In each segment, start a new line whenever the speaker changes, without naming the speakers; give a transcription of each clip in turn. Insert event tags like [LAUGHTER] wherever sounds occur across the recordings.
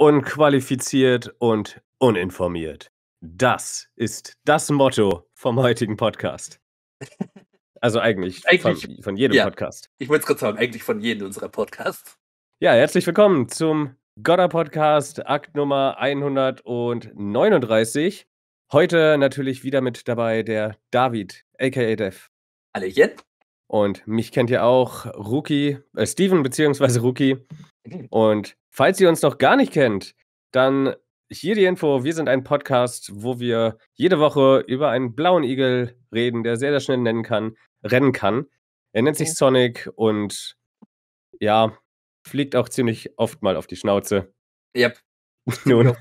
unqualifiziert und uninformiert. Das ist das Motto vom heutigen Podcast. [LAUGHS] Also eigentlich, eigentlich von, von, jedem ja, Podcast.
Ich wollte es kurz sagen, eigentlich von jedem unserer Podcasts.
Ja, herzlich willkommen zum Godda Podcast, Akt Nummer 139. Heute natürlich wieder mit dabei der David, aka Dev. Hallöchen. Und mich kennt ihr auch Rookie, äh Steven beziehungsweise Rookie. Mhm. Und Falls ihr uns noch gar nicht kennt, dann hier die Info. Wir sind ein Podcast, wo wir jede Woche über einen blauen Igel reden, der sehr, sehr schnell nennen kann, rennen kann. Er nennt okay. sich Sonic und ja, fliegt auch ziemlich oft mal auf die Schnauze.
Yep. [LAUGHS] Nun.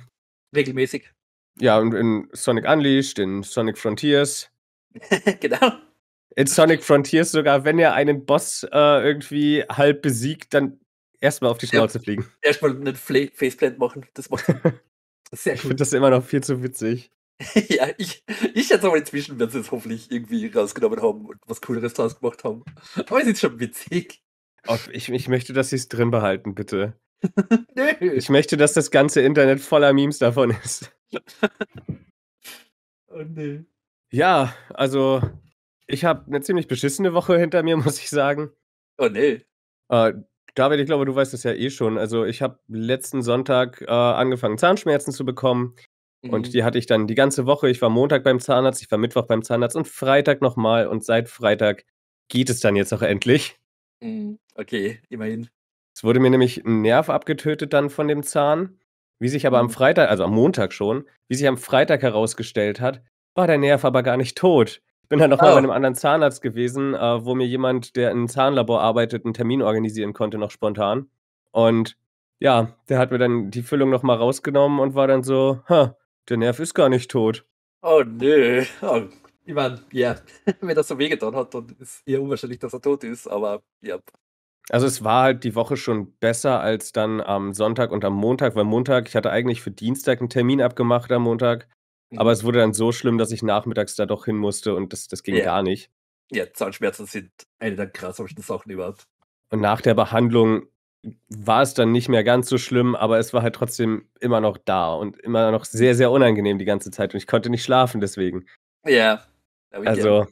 Regelmäßig.
Ja, und in Sonic Unleashed, in Sonic Frontiers. [LAUGHS] genau. In Sonic Frontiers sogar, wenn er einen Boss äh, irgendwie halb besiegt, dann Erstmal auf die Schnauze ja, fliegen.
[LAUGHS] Erstmal einen Fla Faceplant machen. Das macht [LAUGHS] sehr gut. Ich finde
das immer noch viel zu witzig.
[LAUGHS] ja, ich, ich jetzt aber inzwischen werden sie es hoffentlich irgendwie rausgenommen haben und was Cooleres draus gemacht haben. Aber es ist schon witzig.
Ich, ich möchte, dass sie es drin behalten, bitte. Nö. Ich möchte, dass das ganze Internet voller Memes davon ist. oh nee. Ja, also ich habe eine ziemlich beschissene Woche hinter mir, muss ich sagen. Oh nee. Äh, David, ich glaube, du weißt es ja eh schon. Also ich habe letzten Sonntag äh, angefangen, Zahnschmerzen zu bekommen. Mhm. Und die hatte ich dann die ganze Woche. Ich war Montag beim Zahnarzt, ich war Mittwoch beim Zahnarzt und Freitag nochmal. Und seit Freitag geht es dann jetzt auch endlich.
Mhm. Okay, immerhin.
Es wurde mir nämlich ein Nerv abgetötet dann von dem Zahn. Wie sich aber am mhm. Freitag, also am Montag schon, wie sich am Freitag herausgestellt hat, war der Nerv aber gar nicht tot bin dann halt nochmal oh. bei einem anderen Zahnarzt gewesen, äh, wo mir jemand, der in einem Zahnlabor arbeitet, einen Termin organisieren konnte, noch spontan. Und ja, der hat mir dann die Füllung nochmal rausgenommen und war dann so, ha, der Nerv ist gar nicht tot.
Oh nö. Oh, ich meine, ja, yeah. [LAUGHS] wenn das so wehgetan hat, dann ist es eher unwahrscheinlich, dass er tot ist, aber ja.
Also es war halt die Woche schon besser als dann am Sonntag und am Montag, weil Montag, ich hatte eigentlich für Dienstag einen Termin abgemacht am Montag aber mhm. es wurde dann so schlimm, dass ich nachmittags da doch hin musste und das, das ging ja. gar nicht.
Ja, Zahnschmerzen sind eine der krassesten Sachen überhaupt.
Und nach der Behandlung war es dann nicht mehr ganz so schlimm, aber es war halt trotzdem immer noch da und immer noch sehr, sehr unangenehm die ganze Zeit und ich konnte nicht schlafen deswegen.
Ja. Also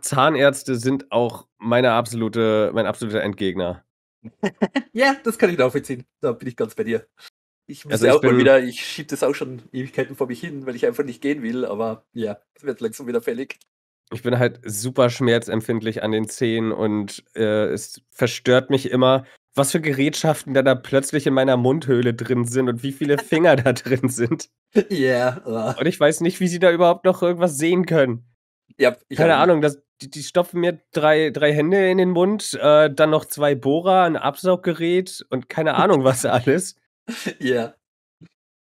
Zahnärzte sind auch meine absolute, mein absoluter Endgegner.
[LAUGHS] ja, das kann ich nachvollziehen. Da bin ich ganz bei dir. Ich also muss also ich auch mal wieder, ich schiebe das auch schon Ewigkeiten vor mich hin, weil ich einfach nicht gehen will, aber ja, es wird langsam wieder fällig.
Ich bin halt super schmerzempfindlich an den Zähnen und äh, es verstört mich immer, was für Gerätschaften da, da plötzlich in meiner Mundhöhle drin sind und wie viele [LAUGHS] Finger da drin sind. Ja. Yeah. Und ich weiß nicht, wie sie da überhaupt noch irgendwas sehen können. Ja, ich Keine Ahnung, das, die, die, stopfen mir drei, drei Hände in den Mund, äh, dann noch zwei Bohrer, ein Absauggerät und keine Ahnung was [LAUGHS] alles.
[LAUGHS] Ja.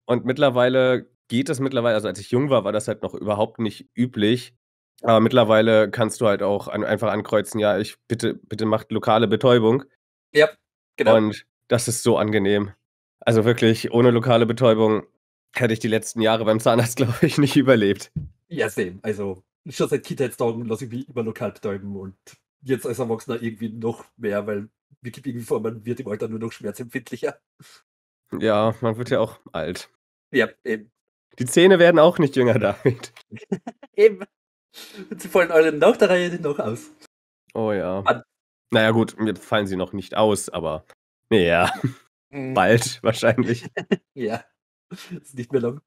Und mittlerweile geht es mittlerweile, also als ich jung war, war das halt noch überhaupt nicht üblich. Aber mittlerweile kannst du halt auch an, einfach ankreuzen, ja, ich bitte, bitte macht lokale Betäubung. Ja, genau. Und das ist so angenehm. Also wirklich, ohne lokale Betäubung hätte ich die letzten Jahre beim Zahnarzt, [LAUGHS] glaube ich, nicht überlebt.
Ja, same. Also schon seit Kindheitstagen lasse ich mich immer lokal betäuben und jetzt als Erwachsener irgendwie noch mehr, weil wirklich irgendwie vor, man wird im Alter nur noch schmerzempfindlicher.
Ja, man wird ja auch alt. Ja, eben. Die Zähne werden auch nicht jünger, [LAUGHS] David.
eben. Sie fallen alle nach der Reihe noch aus.
Oh ja. An naja, gut, mir fallen sie noch nicht aus, aber. Naja. Mhm. Bald wahrscheinlich. [LAUGHS]
ja. Ist nicht mehr lang.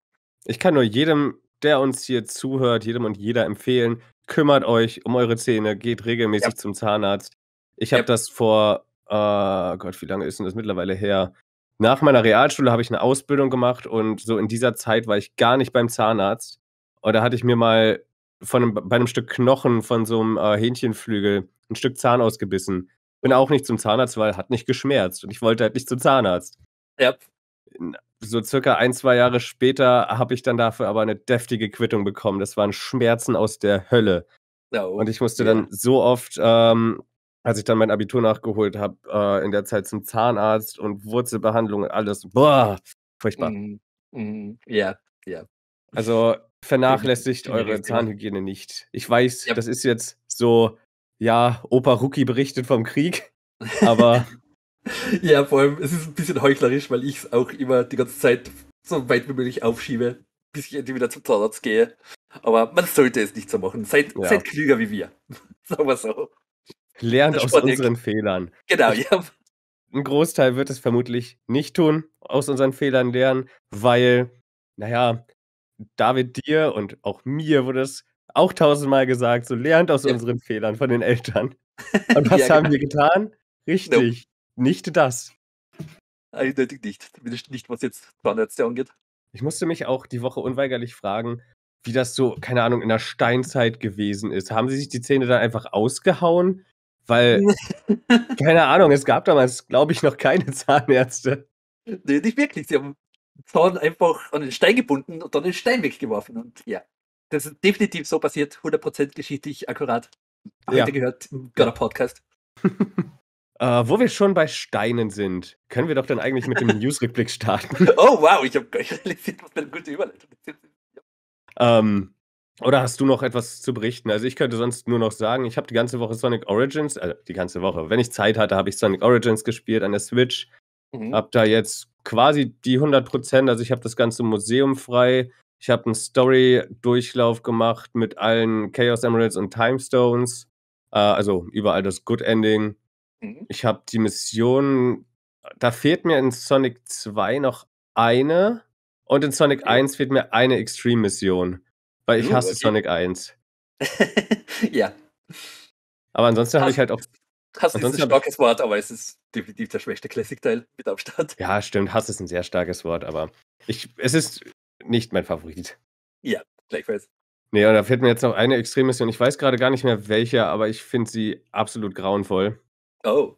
Ich kann nur jedem, der uns hier zuhört, jedem und jeder empfehlen, kümmert euch um eure Zähne, geht regelmäßig ja. zum Zahnarzt. Ich habe das vor, äh, Gott, wie lange ist denn das mittlerweile her? Nach meiner Realschule habe ich eine Ausbildung gemacht und so in dieser Zeit war ich gar nicht beim Zahnarzt. Und da hatte ich mir mal von einem, bei einem Stück Knochen von so einem äh, Hähnchenflügel ein Stück Zahn ausgebissen. Bin auch nicht zum Zahnarzt, weil hat nicht geschmerzt und ich wollte halt nicht zum Zahnarzt. Ja. So circa ein, zwei Jahre später habe ich dann dafür aber eine deftige Quittung bekommen. Das waren Schmerzen aus der Hölle. Oh, und ich musste ja. dann so oft ähm, als ich dann mein Abitur nachgeholt habe, äh, in der Zeit zum Zahnarzt und Wurzelbehandlung und alles. Boah, furchtbar. Mm, mm, ja, ja. Also vernachlässigt eure Zahnhygiene nicht. Ich weiß, ja. das ist jetzt so, ja, Opa Ruki berichtet vom Krieg, aber. [LAUGHS]
ja, vor allem, es ist ein bisschen heuchlerisch, weil ich es auch immer die ganze Zeit so weit wie möglich aufschiebe, bis ich endlich wieder zum Zahnarzt gehe. Aber man sollte es nicht so machen. Seid, seid klüger wie wir. [LAUGHS] Sagen wir so.
Lernt aus unseren Fehlern. Genau, ja. Ein Großteil wird es vermutlich nicht tun, aus unseren Fehlern lernen, weil, naja, David, dir und auch mir wurde es auch tausendmal gesagt, so lernt aus ja. unseren Fehlern von den Eltern. [LAUGHS] Und was ja, haben genau. wir getan? Richtig, no. nicht das. Eindeutig nicht. Zumindest nicht, was jetzt Zahnärzte angeht. Ich musste mich auch die Woche unweigerlich fragen, wie das so, keine Ahnung, in der Steinzeit gewesen ist. Haben sie sich die Zähne dann einfach ausgehauen? Weil, [LAUGHS] keine Ahnung, es gab damals, glaube ich, noch keine [LAUGHS] Zahnärzte.
Nee, nicht wirklich. Sie haben Zahn einfach an den Stein gebunden und dann den Stein weggeworfen. Und ja, das ist definitiv so passiert, 100% geschichtlich akkurat. Heute ja. gehört, gerade Podcast. Uh,
[LAUGHS] wo wir schon bei Steinen sind, können wir doch dann eigentlich mit dem News-Rückblick starten.
Oh, wow, ich habe gar nicht realisiert, was für eine gute Überleitung ist.
Ähm, oder hast du noch etwas zu berichten? Also ich könnte sonst nur noch sagen, ich habe die ganze Woche Sonic Origins, also die ganze Woche, wenn ich Zeit hatte, habe ich Sonic Origins gespielt an der Switch. Mhm. Hab da jetzt quasi die 100 Prozent, also ich habe das ganze Museum frei. Ich habe einen Story-Durchlauf gemacht mit allen Chaos Emeralds und Timestones. Äh, also überall das Good Ending. Mhm. Ich habe die Mission, da fehlt mir in Sonic 2 noch eine und in Sonic 1 fehlt mir eine Extreme-Mission. Weil ich hasse Sonic 1.
[LAUGHS] ja.
Aber ansonsten habe ich halt auch. Hass ist ein starkes
Wort, aber es ist definitiv der schwächste Classic-Teil mit am Start. Ja, stimmt.
Hass ist ein sehr starkes Wort, aber ich, es ist nicht mein Favorit.
Ja, gleichfalls.
Nee, und da fällt mir jetzt noch eine Extremmission. Ich weiß gerade gar nicht mehr welche, aber ich finde sie absolut grauenvoll. Oh.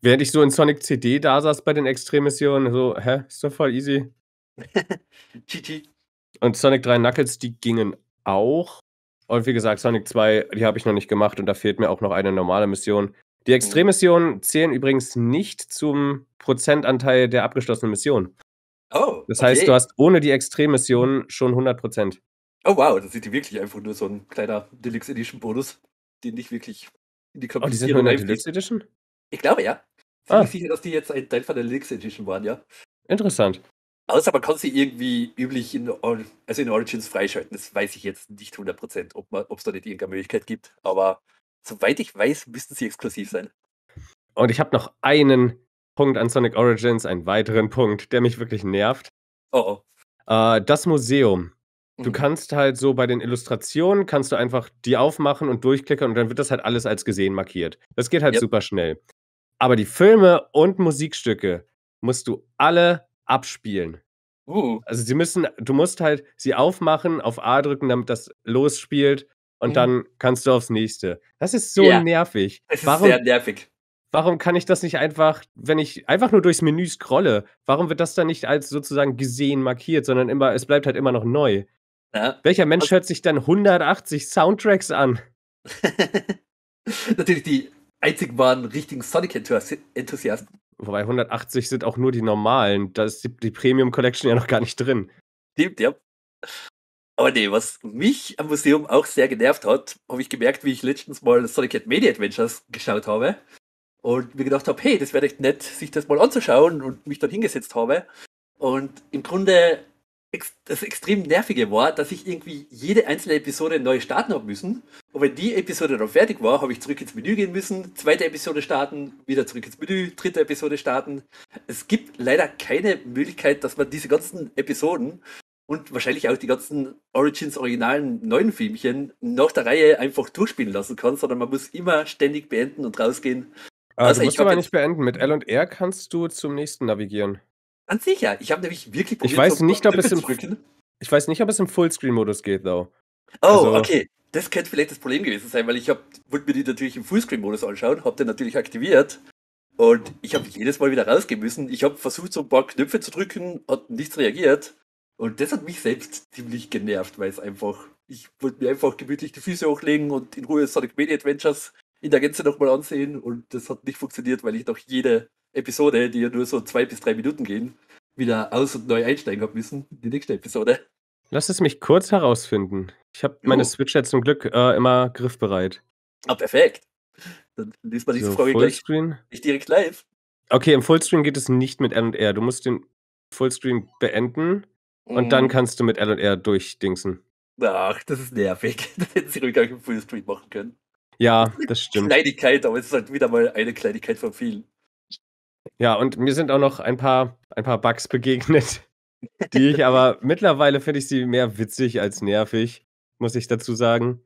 Während ich so in Sonic CD da saß bei den Extremmissionen, so, hä, ist doch voll easy. GG. [LAUGHS] und Sonic 3 Knuckles, die gingen auch. Und wie gesagt, Sonic 2, die habe ich noch nicht gemacht und da fehlt mir auch noch eine normale Mission. Die mhm. Extremmissionen zählen übrigens nicht zum Prozentanteil der abgeschlossenen Mission. Oh. Okay. Das heißt, du hast ohne die Extremmissionen schon 100
Oh wow, das sind die wirklich einfach nur so ein kleiner Deluxe Edition Bonus, den nicht wirklich in die Komplizierung Oh, die sind nur in der Deluxe Edition? Ich glaube ja. Ich bin ah. sicher, dass die jetzt ein Teil von der Deluxe Edition waren, ja. Interessant. Außer man kann sie irgendwie üblich in, also in Origins freischalten. Das weiß ich jetzt nicht 100%, ob es da nicht irgendeine Möglichkeit gibt. Aber soweit ich weiß, müssten sie exklusiv sein.
Und ich habe noch einen Punkt an Sonic Origins, einen weiteren Punkt, der mich wirklich nervt. Oh, oh. Äh, das Museum. Du mhm. kannst halt so bei den Illustrationen, kannst du einfach die aufmachen und durchklicken und dann wird das halt alles als gesehen markiert. Das geht halt yep. super schnell. Aber die Filme und Musikstücke musst du alle abspielen. Uh. Also sie müssen, du musst halt sie aufmachen, auf A drücken, damit das losspielt und mhm. dann kannst du aufs nächste. Das ist so yeah. nervig. Es ist sehr nervig. Warum kann ich das nicht einfach, wenn ich einfach nur durchs Menü scrolle, warum wird das dann nicht als sozusagen gesehen markiert, sondern immer, es bleibt halt immer noch neu? Ja. Welcher Mensch also hört sich dann 180 Soundtracks an? [LAUGHS]
Natürlich die einzig waren richtigen Sonic-Enthusiasten.
Wobei 180 sind auch nur die normalen. Da ist die, die Premium Collection ja noch gar nicht drin.
Stimmt, ja. Aber nee, was mich am Museum auch sehr genervt hat, habe ich gemerkt, wie ich letztens mal Sonic Cat Media Adventures geschaut habe und mir gedacht habe, hey, das wäre echt nett, sich das mal anzuschauen und mich dann hingesetzt habe. Und im Grunde das extrem Nervige war, dass ich irgendwie jede einzelne Episode neu starten habe müssen. Und wenn die Episode dann fertig war, habe ich zurück ins Menü gehen müssen, zweite Episode starten, wieder zurück ins Menü, dritte Episode starten. Es gibt leider keine Möglichkeit, dass man diese ganzen Episoden und wahrscheinlich auch die ganzen Origins originalen neuen Filmchen nach der Reihe einfach durchspielen lassen kann, sondern man muss immer ständig beenden und rausgehen. Ah, also du musst aber nicht
beenden. Mit L und R kannst du zum nächsten navigieren.
Ganz sicher. Ich habe nämlich wirklich probiert, ich weiß, so nicht, ob es
im, ich weiß nicht, ob es im Fullscreen-Modus geht, though. Oh, also, okay.
Das könnte vielleicht das Problem gewesen sein, weil ich wollte mir die natürlich im Fullscreen-Modus anschauen, habe den natürlich aktiviert und ich habe jedes Mal wieder rausgehen müssen. Ich habe versucht, so ein paar Knöpfe zu drücken, hat nichts reagiert und das hat mich selbst ziemlich genervt, weil es einfach, ich wollte mir einfach gemütlich die Füße hochlegen und in Ruhe Sonic Media Adventures in der Gänze nochmal ansehen und das hat nicht funktioniert, weil ich noch jede Episode, die ja nur so zwei bis drei Minuten gehen, wieder aus und neu einsteigen habe müssen, die nächste Episode.
Lass es mich kurz herausfinden. Ich habe meine Switch ja zum Glück äh, immer griffbereit.
Ah, perfekt. Dann liest man diese so, Frage gleich nicht direkt live.
Okay, im Fullscreen geht es nicht mit L&R. Du musst den Fullscreen beenden mhm. und dann mhm. kannst du mit L&R durchdingsen.
Ach, das ist nervig. [LAUGHS] Das hätten sie ruhig gar nicht im Fullscreen machen können.
Ja, das stimmt.
Kleinigkeit, aber es ist halt wieder mal eine Kleinigkeit von vielen.
Ja, und mir sind auch noch ein paar, ein paar Bugs [LAUGHS] begegnet, die ich aber mittlerweile finde ich sie mehr witzig als nervig, muss ich dazu sagen.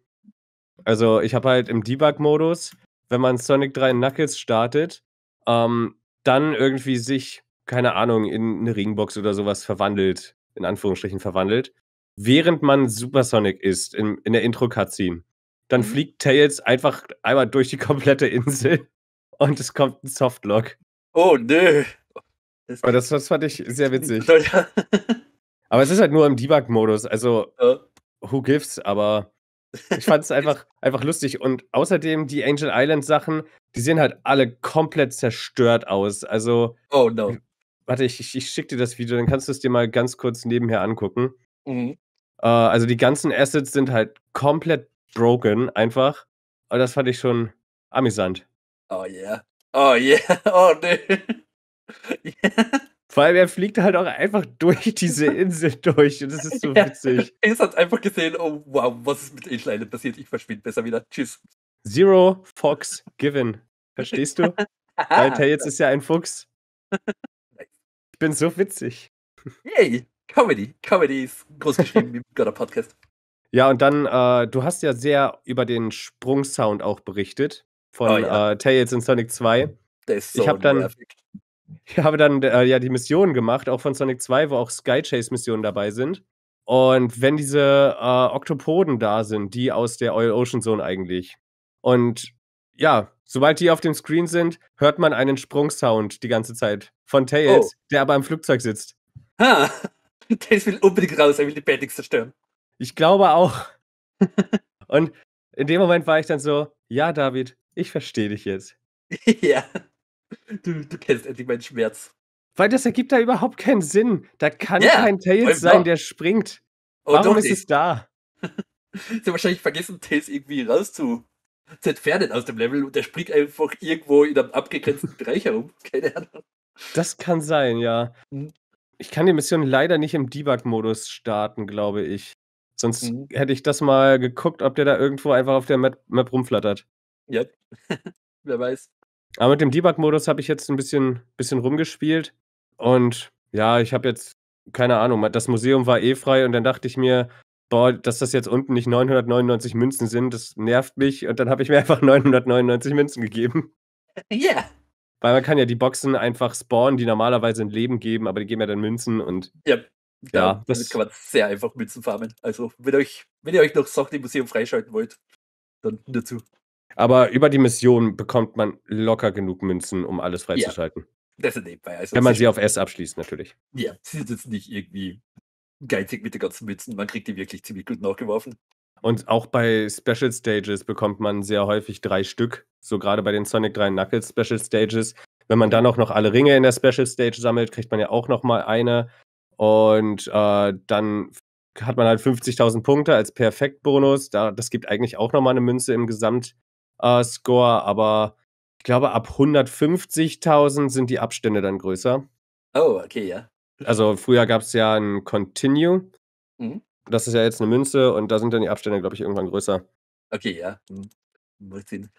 Also ich habe halt im Debug-Modus, wenn man Sonic 3 Knuckles startet, ähm, dann irgendwie sich, keine Ahnung, in eine Ringbox oder sowas verwandelt, in Anführungsstrichen verwandelt, während man Super Sonic ist, in, in der Intro-Cutscene. Dann mhm. fliegt Tails einfach einmal durch die [LAUGHS] komplette Insel und es kommt ein Softlock. Oh, nö. Das Aber das, das fand ich sehr witzig. [LAUGHS] Aber es ist halt nur im Debug-Modus, also ja. who gives, aber ich fand es [LAUGHS] einfach, einfach lustig. Und außerdem die Angel Island-Sachen, die sehen halt alle komplett zerstört aus. Also. Oh no. Warte, ich, ich, ich schicke dir das Video, dann kannst du es dir mal ganz kurz nebenher angucken. Mhm. Äh, also die ganzen Assets sind halt komplett broken, einfach. Aber das fand ich schon amüsant.
Oh yeah. Oh yeah, [LAUGHS] oh nö. [LAUGHS]
Vor allem, er fliegt halt auch einfach durch diese [LAUGHS] Insel durch und das ist so ja.
witzig. Es hat einfach gesehen, oh wow, was ist mit Angel passiert? Ich verschwinde besser wieder. Tschüss. Zero Fox Given. Verstehst du? Alter, jetzt
ist ja ein Fuchs. Ich bin so witzig.
Yay! Comedy. Comedy ist groß geschrieben im Götter Podcast.
Ja, und dann, äh, du hast ja sehr über den Sprungsound auch berichtet von oh, ja. äh, Tails in Sonic 2. So ich habe dann, [LAUGHS] ich habe dann äh, ja die Missionen gemacht, auch von Sonic 2, wo auch Sky Chase Missionen dabei sind. Und wenn diese äh, Oktopoden da sind, die aus der Oil Ocean Zone eigentlich. Und ja, sobald die auf dem Screen sind, hört man einen Sprungsound die ganze Zeit von Tails, oh. der aber im Flugzeug sitzt. Ha! Tails [LAUGHS] will unbedingt raus, er will die Bandits zerstören. Ich glaube auch. [LAUGHS] Und in dem Moment war ich dann so, ja, David, ich verstehe dich jetzt.
[LAUGHS] ja. Du, du kennst endlich meinen Schmerz.
Weil das ergibt da überhaupt keinen Sinn. Da kann ja, kein Tails sein, der springt. Oh, Warum ist nicht. es
da? [LAUGHS] Sie haben wahrscheinlich vergessen, Tails irgendwie raus zu entfernen aus dem Level und der springt einfach irgendwo in einem abgegrenzten [LAUGHS] Bereich herum. Keine Ahnung.
Das kann sein, ja. Mhm. Ich kann die Mission leider nicht im Debug-Modus starten, glaube ich. Sonst mhm. hätte ich das mal geguckt, ob der da irgendwo einfach auf der Map, Map rumflattert.
Ja, [LAUGHS] wer weiß.
Aber mit dem Debug-Modus habe ich jetzt ein bisschen, bisschen rumgespielt. Und ja, ich habe jetzt, keine Ahnung, das Museum war eh frei und dann dachte ich mir, boah, dass das jetzt unten nicht 999 Münzen sind, das nervt mich. Und dann habe ich mir [LAUGHS] einfach 999 Münzen gegeben. [LAUGHS] Ja. Yeah. Weil man kann ja die Boxen einfach spawnen, die normalerweise ein Leben geben, aber die geben ja dann Münzen und. Ja. Ja, ja das kann
man sehr einfach Münzen farmen. Also, wenn, euch, wenn ihr euch noch Sachen im Museum freischalten wollt, dann
dazu. Aber über die Mission bekommt man locker genug Münzen, um alles freizuschalten. Ja, das ist nebenbei. Also Wenn man sie auf S abschließt, natürlich.
Ja, sie sind jetzt nicht irgendwie geizig mit den ganzen Münzen. Man kriegt die wirklich ziemlich gut nachgeworfen.
Und auch bei Special Stages bekommt man sehr häufig drei Stück. So gerade bei den Sonic 3 Knuckles Special Stages. Wenn man dann auch noch alle Ringe in der Special Stage sammelt, kriegt man ja auch noch mal eine. Und äh, dann hat man halt 50.000 Punkte als Perfektbonus. Da, das gibt eigentlich auch noch mal eine Münze im Gesamt äh, Score, aber ich glaube, ab 150.000 sind die Abstände dann größer.
Oh, okay, ja.
Also früher gab es ja ein Continue. Mhm. Das ist ja jetzt eine Münze und da sind dann die Abstände, glaube ich, irgendwann größer.
Okay, ja. Mhm. Macht Sinn.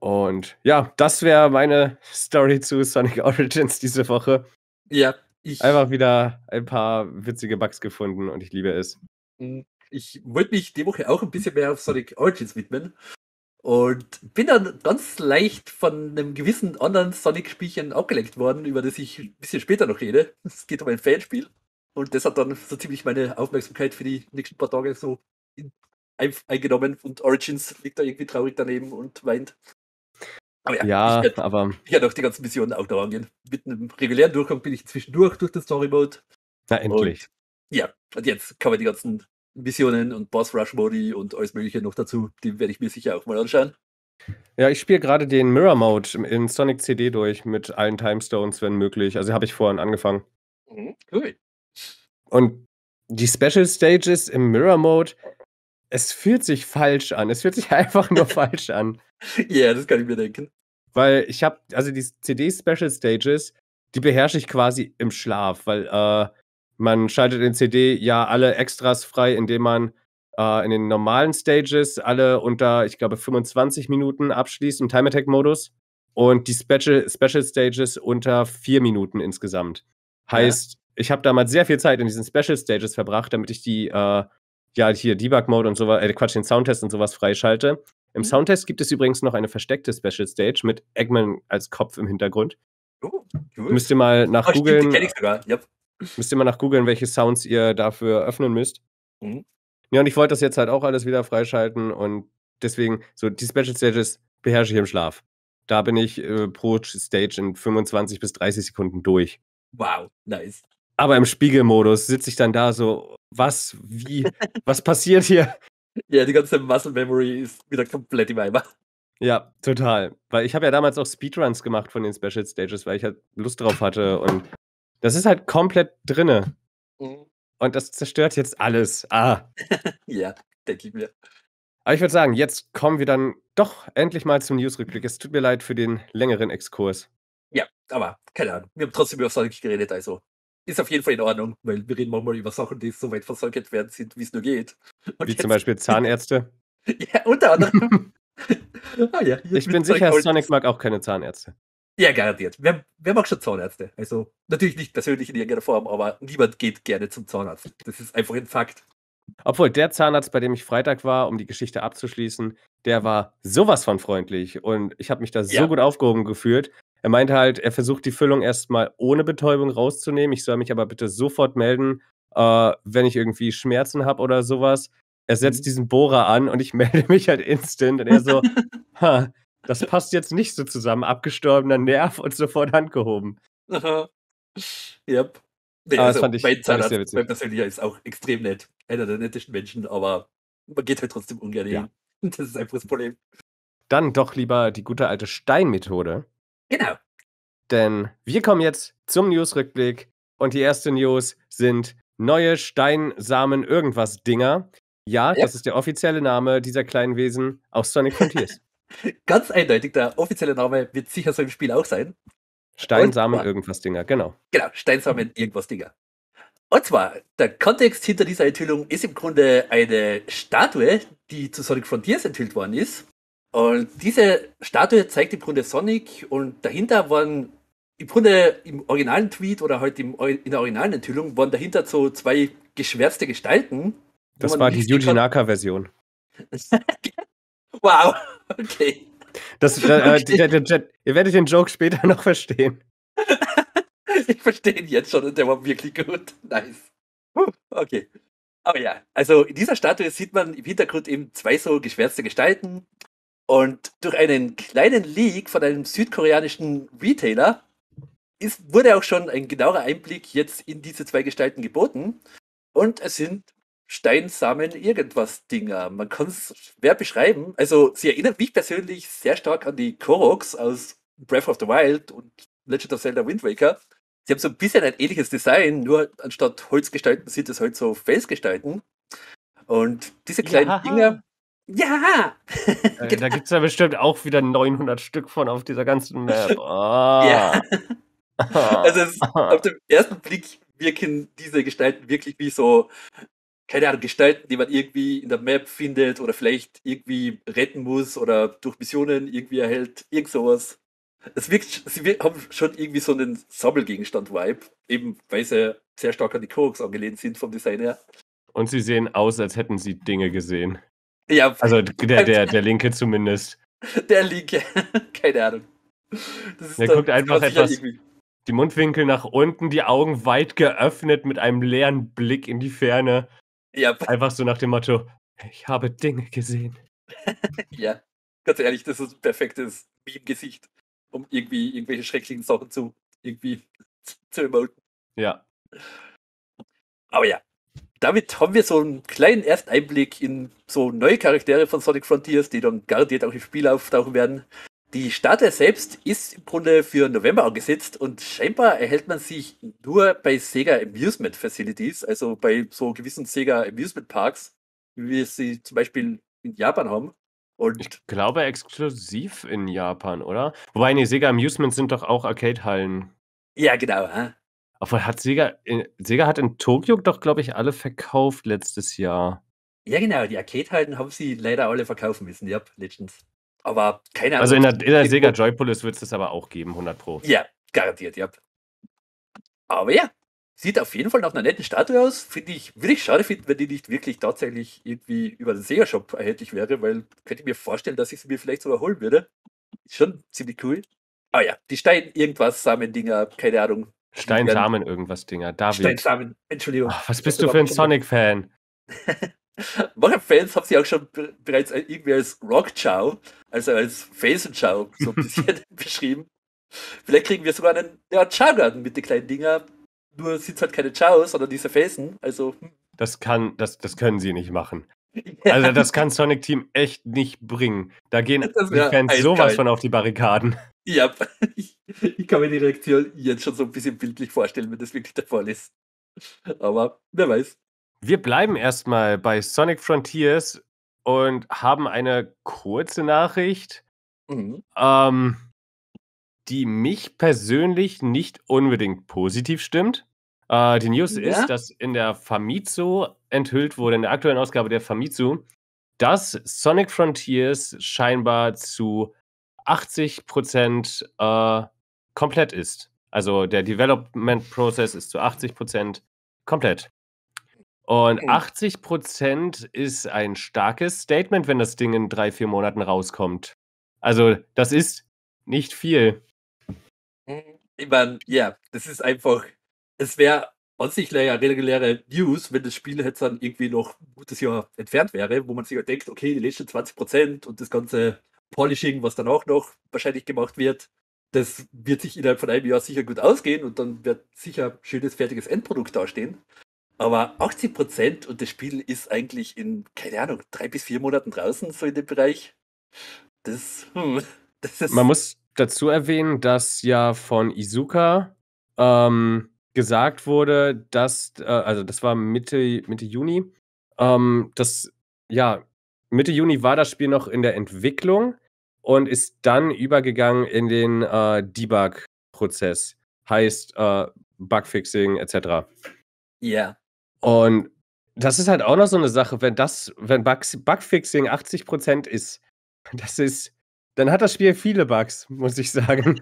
Und ja, das wäre meine [LAUGHS] Story zu Sonic Origins diese Woche. Ja, ich. Einfach wieder ein paar witzige Bugs gefunden und ich liebe es.
Mhm. Ich wollte mich die Woche auch ein bisschen mehr auf Sonic Origins widmen. Und bin dann ganz leicht von einem gewissen anderen Sonic-Spielchen abgelenkt worden, über das ich ein bisschen später noch rede. Es geht um ein Fanspiel. Und das hat dann so ziemlich meine Aufmerksamkeit für die nächsten paar Tage so eingenommen. Und Origins liegt da irgendwie traurig daneben und weint. Aber
ja, ja ich werd, aber.
Ich werde auch die ganzen Missionen auch da angehen. Mit einem regulären Durchgang bin ich zwischendurch durch den Story Mode.
Na, endlich.
Und ja, und jetzt kann man die ganzen Missionen und Boss Rush Modi und alles Mögliche noch dazu. Die werde ich mir sicher auch mal anschauen.
Ja, ich spiele gerade den Mirror Mode in Sonic CD durch mit allen Timestones, wenn möglich. Also habe ich vorhin angefangen.
Mhm, cool.
Und die Special Stages im Mirror Mode, es fühlt sich falsch an. Es fühlt sich [LAUGHS] einfach nur falsch an.
[LAUGHS] Ja, yeah, das kann ich mir denken.
Weil ich habe, also die CD Special Stages, die beherrsche ich quasi im Schlaf, weil äh, man schaltet in CD ja alle Extras frei, indem man äh, in den normalen Stages alle unter, ich glaube, 25 Minuten abschließt im Time Attack Modus und die Special, Special Stages unter 4 Minuten insgesamt. Heißt, ja. ich habe damals sehr viel Zeit in diesen Special Stages verbracht, damit ich die, äh, ja, hier Debug Mode und sowas, äh, Quatsch, den Soundtest und sowas freischalte. Im mhm. Soundtest gibt es übrigens noch eine versteckte Special Stage mit Eggman als Kopf im Hintergrund. Oh, cool. Müsst ihr mal nach oh, googeln. Stimmt, die sogar. Yep. Müsst ihr mal nachgoogeln, welche Sounds ihr dafür öffnen müsst. Mhm. Ja, und ich wollte das jetzt halt auch alles wieder freischalten und deswegen, so die Special Stages beherrsche ich im Schlaf. Da bin ich äh, pro Stage in 25 bis 30 Sekunden durch.
Wow, nice.
Aber im Spiegelmodus sitze ich dann da so, was,
wie, was passiert hier? [LAUGHS] Ja, die ganze Muscle Memory ist wieder komplett im Eimer.
Ja, total. Weil ich habe ja damals auch Speedruns gemacht von den Special Stages, weil ich halt Lust drauf hatte und das ist halt komplett drinne. Mhm. Und das zerstört jetzt alles. Ah. [LAUGHS]
ja, denke ich mir.
Aber ich würde sagen, jetzt kommen wir dann doch endlich mal zum news Es tut mir leid für den längeren Exkurs.
Ja, aber keine Ahnung. Wir haben trotzdem über Sonic geredet, also ist auf jeden Fall in Ordnung, weil wir reden manchmal über Sachen, die so weit versäumt werden sind, wie es nur geht.
Und wie jetzt... zum Beispiel [LAUGHS] Zahnärzte.
ja, unter anderem. [LAUGHS] ah, ja, ich bin sicher, Sonic mag auch keine Zahnärzte. Ja, garantiert. Wer, wer mag schon Zahnärzte? Also, natürlich nicht persönlich in irgendeiner Form, aber niemand geht gerne zum Zahnarzt. Das ist einfach ein Fakt.
Obwohl der Zahnarzt, bei dem ich Freitag war, um die Geschichte abzuschließen, der war sowas von freundlich und ich habe mich da ja. so gut aufgehoben gefühlt. Er meinte halt, er versucht die Füllung erstmal ohne Betäubung rauszunehmen. Ich soll mich aber bitte sofort melden, äh, wenn ich irgendwie Schmerzen habe oder sowas. Er setzt mhm. diesen Bohrer an und ich [LAUGHS] melde mich halt instant und er so, [LAUGHS] ha, das passt jetzt nicht so zusammen. Abgestorbener Nerv und sofort Hand gehoben.
Aha. [LAUGHS] Yep. Nee, aber ah, also das fand ich, mein Zahnarzt, fand ich mein persönlicher ist auch extrem nett. Einer der nettesten Menschen, aber man geht halt trotzdem ungern hin. [LAUGHS] Das ist einfach das Problem.
Dann doch lieber die gute alte Steinmethode. Genau. Denn wir kommen jetzt zum Newsrückblick und die erste News sind neue Steinsamen-Irgendwas-Dinger. Ja, ja, das ist der offizielle Name dieser kleinen Wesen aus Sonic Frontiers. [LAUGHS]
Ganz eindeutig, der offizielle Name wird sicher so im Spiel auch sein. Steinsamen zwar,
irgendwas Dinger, genau.
Genau, Steinsamen irgendwas Dinger. Und zwar, der Kontext hinter dieser Enthüllung ist im Grunde eine Statue, die zu Sonic Frontiers enthüllt worden ist. Und diese Statue zeigt im Grunde Sonic und dahinter waren im Grunde im originalen Tweet oder halt im, in der originalen Enthüllung waren dahinter so zwei geschwärzte Gestalten. Das war die
Yuji Naka-Version.
[LAUGHS] wow. [LAUGHS] Okay. Das, äh, äh, okay. Der,
der, der, ihr werdet den Joke später noch verstehen.
[LAUGHS] ich verstehe ihn jetzt schon und der war wirklich gut. [LAUGHS] Nice. Okay. Aber ja, also in dieser Statue sieht man im Hintergrund eben zwei so geschwärzte Gestalten. Und durch einen kleinen Leak von einem südkoreanischen Retailer ist, wurde auch schon ein genauer Einblick jetzt in diese zwei Gestalten geboten. Und es sind Steinsamen irgendwas Dinger. Man kann es schwer beschreiben. Also sie erinnert mich persönlich sehr stark an die Koroks aus Breath of the Wild und Legend of Zelda Wind Waker. Sie haben so ein bisschen ein ähnliches Design, nur anstatt Holzgestalten sind es halt so Felsgestalten. Und diese kleinen ja. Dinger.
Ja! äh, [LAUGHS] genau. Da gibt es ja bestimmt auch wieder 900 Stück von auf dieser ganzen Map. Oh. [LAUGHS] Ja. Ah. also es, auf den
ersten Blick wirken diese Gestalten wirklich wie so keine Ahnung, Gestalten, die man irgendwie in der Map findet oder vielleicht irgendwie retten muss oder durch Missionen irgendwie erhält, irgend sowas. Es wirkt, sie haben schon irgendwie so einen Sammelgegenstand-Vibe, eben weil sie sehr stark an die Koks angelehnt sind vom Design her.
Und sie sehen aus, als hätten sie Dinge gesehen.
Ja, also der, der,
der [LAUGHS] Linke zumindest.
Der Linke, [LAUGHS] keine Ahnung. Das ist der guckt einfach etwas.
Die Mundwinkel nach unten, die Augen weit geöffnet mit einem leeren Blick in die Ferne. Ja. Einfach so nach dem Motto, ich habe Dinge gesehen.
[LAUGHS] ja, ganz ehrlich, das ist ein perfektes Meme-Gesicht, um irgendwie irgendwelche schrecklichen Sachen zu irgendwie [LAUGHS] zu emoten. Ja. Aber ja, damit haben wir so einen kleinen Ersteinblick in so neue Charaktere von Sonic Frontiers, die dann garantiert auch im Spiel auftauchen werden. Die Statue selbst ist im Grunde für November angesetzt und scheinbar erhält man sich nur bei Sega Amusement Facilities, also bei so gewissen Sega Amusement Parks, wie wir sie zum Beispiel in Japan haben. Und ich
glaube exklusiv in Japan, oder? Wobei, nee, Sega Amusements sind doch auch Arcade-Hallen.
Ja, genau. Hä?
Obwohl hat Sega, äh, Sega hat in Tokio doch, glaube ich, alle verkauft letztes Jahr.
Ja, genau, die Arcade-Hallen haben sie leider alle verkaufen müssen, ja, letztens. Aber keine Ahnung. Also in der, in der Sega
Joypolis wird es das aber auch geben, 100 Pro. Ja,
garantiert, ja. Aber ja, sieht auf jeden Fall nach einer netten Statue aus. Finde ich, wirklich schade finden, wenn die nicht wirklich tatsächlich irgendwie über den Sega Shop erhältlich wäre, weil könnte ich mir vorstellen, dass ich sie mir vielleicht sogar holen würde. Ist schon ziemlich cool. Ah ja, die Stein irgendwas Samen Dinger, keine Ahnung. Stein Samen
irgendwas Dinger, David.
Samen, Entschuldigung. Ach, was bist du für ein Sonic
Fan? [LAUGHS]
[LAUGHS] Manche Fans haben sie auch schon bereits irgendwie als Rock-Chow, also als Felsen-Chow, so ein bisschen [LAUGHS] beschrieben. Vielleicht kriegen wir sogar einen ja, Chow-Garten mit den kleinen Dinger. Nur sind es halt keine Chows, sondern diese Felsen. Also. Hm.
Das kann, das, das können sie nicht machen. [LAUGHS] Also das kann Sonic Team echt nicht bringen. Da gehen das die Fans sowas von auf die Barrikaden.
Ja, ich, ich, kann mir die Reaktion jetzt schon so ein bisschen bildlich vorstellen, wenn das wirklich der Fall ist. Aber wer weiß.
Wir bleiben erstmal bei Sonic Frontiers und haben eine kurze Nachricht, mhm. ähm, die mich persönlich nicht unbedingt positiv stimmt. Äh, die News ja? ist, dass in der Famitsu enthüllt wurde, in der aktuellen Ausgabe der Famitsu, dass Sonic Frontiers scheinbar zu 80 äh, komplett ist. Also der Development Process ist zu 80 komplett. Und okay. 80 Prozent ist ein starkes Statement, wenn das Ding in drei, vier Monaten rauskommt. Also, das ist nicht viel.
Hm, ich meine, ja, das ist einfach, es wäre an sich ja reguläre News, wenn das Spiel jetzt dann irgendwie noch ein gutes Jahr entfernt wäre, wo man sich halt denkt, okay, die letzten 20 Prozent und das ganze Polishing, was dann auch noch wahrscheinlich gemacht wird, das wird sich innerhalb von einem Jahr sicher gut ausgehen und dann wird sicher ein schönes, fertiges Endprodukt dastehen. Aber 80 Prozent und das Spiel ist eigentlich in, keine Ahnung, drei bis vier Monaten draußen, so in dem Bereich. Das, hm, [LAUGHS] das ist. Man muss
dazu erwähnen, dass ja von Izuka ähm, gesagt wurde, dass, äh, also das war Mitte, Mitte Juni, ähm, dass, ja, Mitte Juni war das Spiel noch in der Entwicklung und ist dann übergegangen in den äh, Debug-Prozess. Heißt äh, Bugfixing etc. Ja, und das ist halt auch noch so eine Sache, wenn das, wenn Bugs, Bugfixing 80% ist, [LAUGHS] das ist, dann hat das Spiel viele Bugs, muss ich sagen.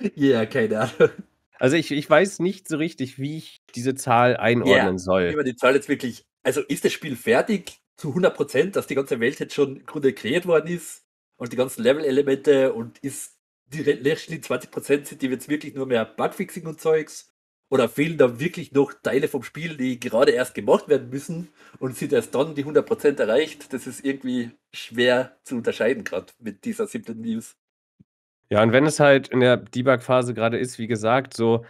Ja, [LAUGHS] yeah, keine Ahnung.
Also ich, ich weiß nicht so richtig, wie ich diese Zahl einordnen yeah. soll. Wie man
die Zahl jetzt wirklich, also ist das Spiel fertig zu 100%, dass die ganze Welt jetzt schon im Grunde kreiert worden ist und die ganzen Level-Elemente und ist die letzten 20% sind die jetzt wirklich nur mehr Bugfixing und Zeugs oder fehlen da wirklich noch Teile vom Spiel, die gerade erst gemacht werden müssen und sind erst dann die 100% erreicht? Das ist irgendwie schwer zu unterscheiden, gerade mit dieser simplen News.
Ja, und wenn es halt in der Debug-Phase gerade ist, wie gesagt, so,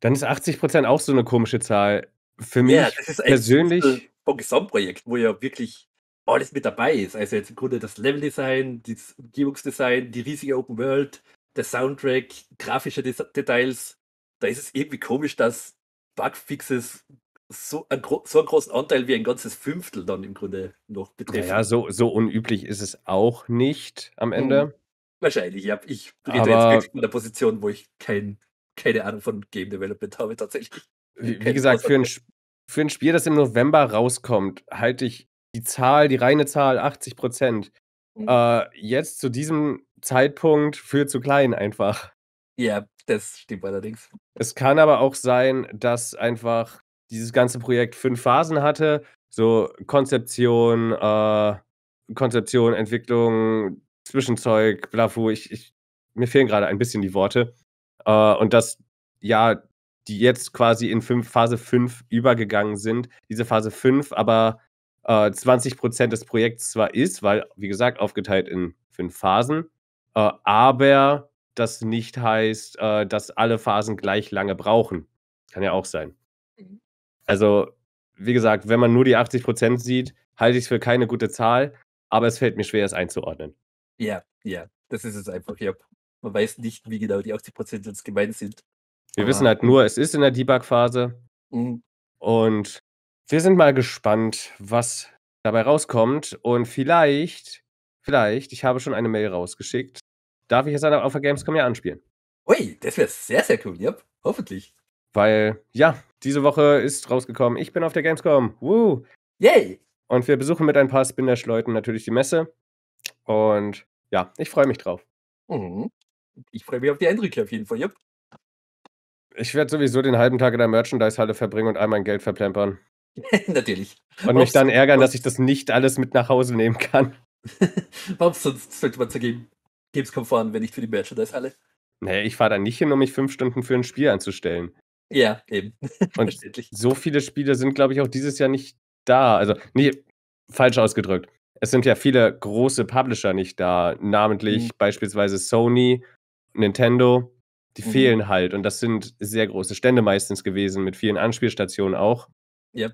dann ist 80% auch so eine komische Zahl. Für mich ja, das ist persönlich. Ein,
ein Gesamtprojekt, wo ja wirklich alles mit dabei ist. Also jetzt im Grunde das Level-Design, das Umgebungsdesign, die riesige Open World, der Soundtrack, grafische Details, da ist es irgendwie komisch, dass Bugfixes so, ein, so einen großen Anteil wie ein ganzes Fünftel dann im Grunde noch betreffen. Ja,
so, so unüblich ist es auch nicht am mhm. Ende. Hm,
wahrscheinlich, ja. Ich rede Aber jetzt von der Position, wo ich kein, keine Ahnung von Game Development habe tatsächlich. Wie, wie gesagt, für ein,
für ein Spiel, das im November rauskommt, halte ich die Zahl, die reine Zahl 80 Prozent, mhm. äh, jetzt zu diesem Zeitpunkt für zu klein einfach.
Ja, das stimmt allerdings.
Es kann aber auch sein, dass einfach dieses ganze Projekt fünf Phasen hatte. So Konzeption, äh, Konzeption, Entwicklung, Zwischenzeug, Blafu. Ich, ich, mir fehlen gerade ein bisschen die Worte. Äh, und dass ja, die jetzt quasi in fünf, Phase 5 übergegangen sind, diese Phase 5 aber äh, 20 des Projekts zwar ist, weil, wie gesagt, aufgeteilt in fünf Phasen, äh, aber das nicht heißt, äh, dass alle Phasen gleich lange brauchen. Kann ja auch sein. Mhm. Also, wie gesagt, wenn man nur die 80% sieht, halte ich es für keine gute Zahl, aber es fällt mir schwer, es einzuordnen.
Ja, ja, das ist es einfach. Ja. Man weiß nicht, wie genau die 80% jetzt gemeint sind. Wir aber wissen halt
nur, es ist in der Debug-Phase. Mhm. Und wir sind mal gespannt, was dabei rauskommt. Und vielleicht, vielleicht, ich habe schon eine Mail rausgeschickt darf ich es auf der Gamescom ja anspielen. Ui, das wäre
sehr, sehr cool, ja. Hoffentlich.
Weil, ja, diese Woche ist rausgekommen, ich bin auf der Gamescom. Woo! Yay! Und wir besuchen mit ein paar Spinner-Leuten natürlich die Messe. Und ja, ich freue mich drauf.
Mhm. Ich freue mich auf die Eindrücke auf jeden Fall, ja.
Ich werde sowieso den halben Tag in der Merchandise-Halle verbringen und einmal mein Geld verplempern.
[LAUGHS] Natürlich. Und mich
dann ärgern, dass ich das nicht alles mit nach Hause nehmen kann.
Warum [LAUGHS] sonst sollte man es ergeben? Gamescom fahren, wenn nicht für die merchandise alle. Nee, ich fahre da
nicht hin, um mich fünf Stunden für ein Spiel anzustellen. Ja, eben. [LAUGHS] Und so viele Spiele sind, glaube ich, auch dieses Jahr nicht da. Also, nee, falsch ausgedrückt. Es sind ja viele große Publisher nicht da, namentlich mhm. beispielsweise Sony, Nintendo, die mhm. fehlen halt. Und das sind sehr große Stände meistens gewesen, mit vielen Anspielstationen auch. Ja.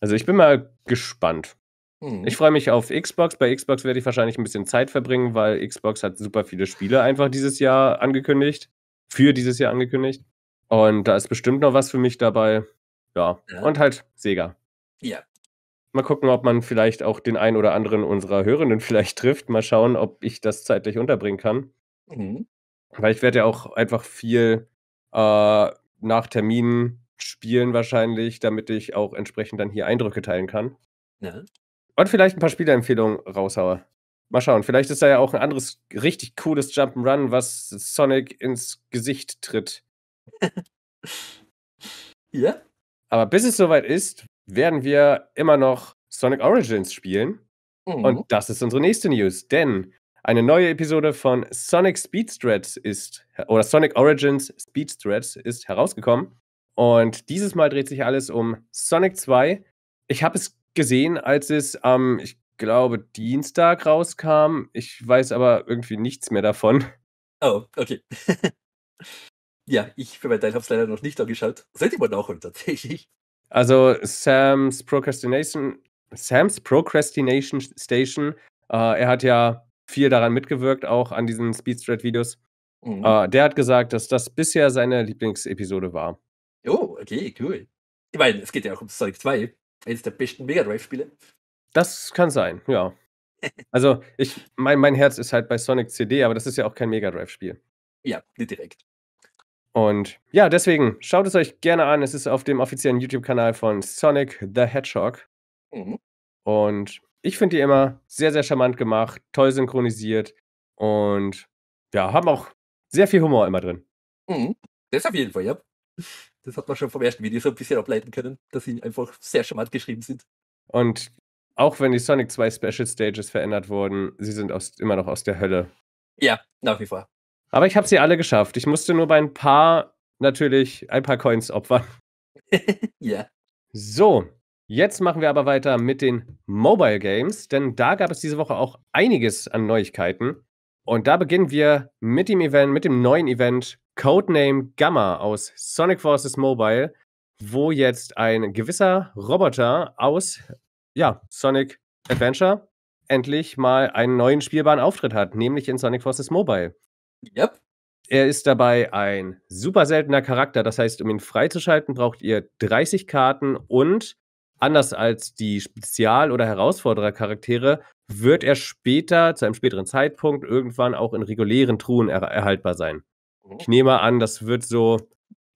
Also ich bin mal gespannt. Mhm. Ich freue mich auf Xbox. Bei Xbox werde ich wahrscheinlich ein bisschen Zeit verbringen, weil Xbox hat super viele Spiele einfach dieses Jahr angekündigt. Für dieses Jahr angekündigt. Und da ist bestimmt noch was für mich dabei. Ja. ja. Und halt Sega. Ja. Mal gucken, ob man vielleicht auch den einen oder anderen unserer Hörenden [LAUGHS] vielleicht trifft. Mal schauen, ob ich das zeitlich unterbringen kann. Mhm. Weil ich werde ja auch einfach viel äh, nach Terminen spielen wahrscheinlich, damit ich auch entsprechend dann hier Eindrücke teilen kann. Ja. Und vielleicht ein paar Spielerempfehlungen raushaue. Mal schauen, vielleicht ist da ja auch ein anderes richtig cooles Jump'n'Run, was Sonic ins Gesicht tritt. [LAUGHS] ja. Aber bis es soweit ist, werden wir immer noch Sonic Origins spielen. Mhm. Und das ist unsere nächste News, denn eine neue Episode von Sonic Speedstrat ist, oder Sonic Origins Speedstrat ist herausgekommen. Und dieses Mal dreht sich alles um Sonic 2. Ich habe es gesehen, als es am, ähm, ich glaube, Dienstag rauskam. Ich weiß aber irgendwie nichts mehr davon.
Oh, okay. [LAUGHS] ja, ich für meinen Teil habe es leider noch nicht angeschaut. Sollte man nachholen, tatsächlich.
Also, Sam's Procrastination, Sam's Procrastination Station, äh, er hat ja viel daran mitgewirkt, auch an diesen Speedstrat-Videos. Mhm. Äh, der hat gesagt, dass das bisher seine Lieblingsepisode war.
Oh, okay, cool. Ich meine, es geht ja auch um Sonic 2 eines der besten Mega Drive-Spiele.
Das kann sein, ja. [LAUGHS] Also, ich, mein, mein Herz ist halt bei Sonic CD, aber das ist ja auch kein Mega Drive-Spiel.
Ja, nicht ne, direkt.
Und ja, deswegen schaut es euch gerne an. Es ist auf dem offiziellen YouTube-Kanal von Sonic the Hedgehog. Mhm. Und ich finde die immer sehr, sehr charmant gemacht, toll synchronisiert und ja, haben auch sehr viel Humor immer drin.
Mhm. Das auf jeden Fall, ja. Das hat man schon vom ersten Video so ein bisschen ableiten können, dass sie einfach sehr charmant geschrieben sind.
Und auch wenn die Sonic 2 Special Stages verändert wurden, sie sind aus, immer noch aus der Hölle.
Ja, nach wie vor.
Aber ich habe sie alle geschafft. Ich musste nur bei ein paar, natürlich, ein paar Coins opfern. [LAUGHS] ja. So, jetzt machen wir aber weiter mit den Mobile Games, denn da gab es diese Woche auch einiges an Neuigkeiten. Und da beginnen wir mit dem Event, mit dem neuen Event Codename Gamma aus Sonic Forces Mobile, wo jetzt ein gewisser Roboter aus ja, Sonic Adventure endlich mal einen neuen spielbaren Auftritt hat, nämlich in Sonic Forces Mobile. Yep. Er ist dabei ein super seltener Charakter, das heißt, um ihn freizuschalten, braucht ihr 30 Karten und anders als die Spezial- oder Herausforderer-Charaktere wird er später, zu einem späteren Zeitpunkt, irgendwann auch in regulären Truhen er erhaltbar sein. Mhm. Ich nehme an, das wird so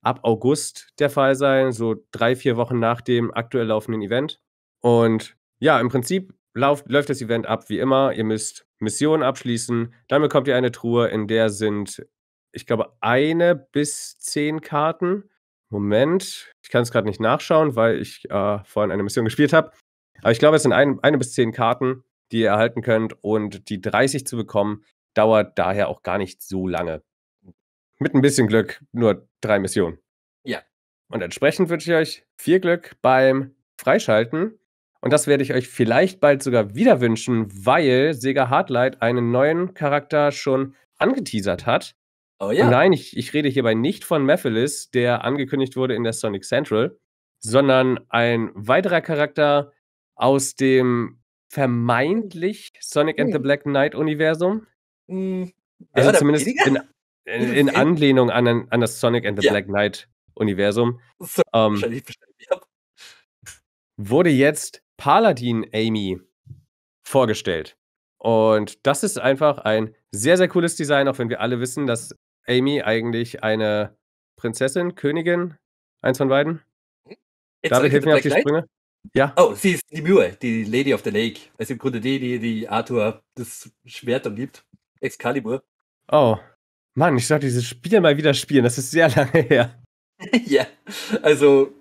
ab August der Fall sein, so drei, vier Wochen nach dem aktuell laufenden Event. Und ja, im Prinzip lauf, läuft das Event ab wie immer. Ihr müsst Missionen abschließen. Dann bekommt ihr eine Truhe, in der sind, ich glaube, eine bis zehn Karten. Moment, ich kann es gerade nicht nachschauen, weil ich äh, vorhin eine Mission gespielt habe. Aber ich glaube, es sind ein, eine bis zehn Karten, die ihr erhalten könnt. Und die 30 zu bekommen, dauert daher auch gar nicht so lange. Mit ein bisschen Glück nur drei Missionen. Ja. Und entsprechend wünsche ich euch viel Glück beim Freischalten. Und das werde ich euch vielleicht bald sogar wieder wünschen, weil Sega Hardlight einen neuen Charakter schon angeteasert hat. Oh ja. Und nein, ich, ich rede hierbei nicht von Mephilis, der angekündigt wurde in der Sonic Central, sondern ein weiterer Charakter aus dem vermeintlich Sonic and the hm. Black Knight Universum. Mhm.
Also ja, also zumindest in, in, in Anlehnung
an, an, das Sonic and the ja. Black Knight Universum. So, ähm, ja. Wurde jetzt Paladin Amy vorgestellt. Und das ist einfach ein sehr, sehr cooles Design, auch wenn wir alle wissen, dass Amy eigentlich eine Prinzessin, Königin, eins von beiden. Jetzt hilft mir auf die Sprünge.
Ja. Oh, sie ist die Mühe, die Lady of the Lake. Also im Grunde die, die, die Arthur das Schwert umgibt. Excalibur.
Oh, Mann, ich sollte dieses Spiel mal wieder spielen. Das ist sehr [LAUGHS] lange her.
ja, also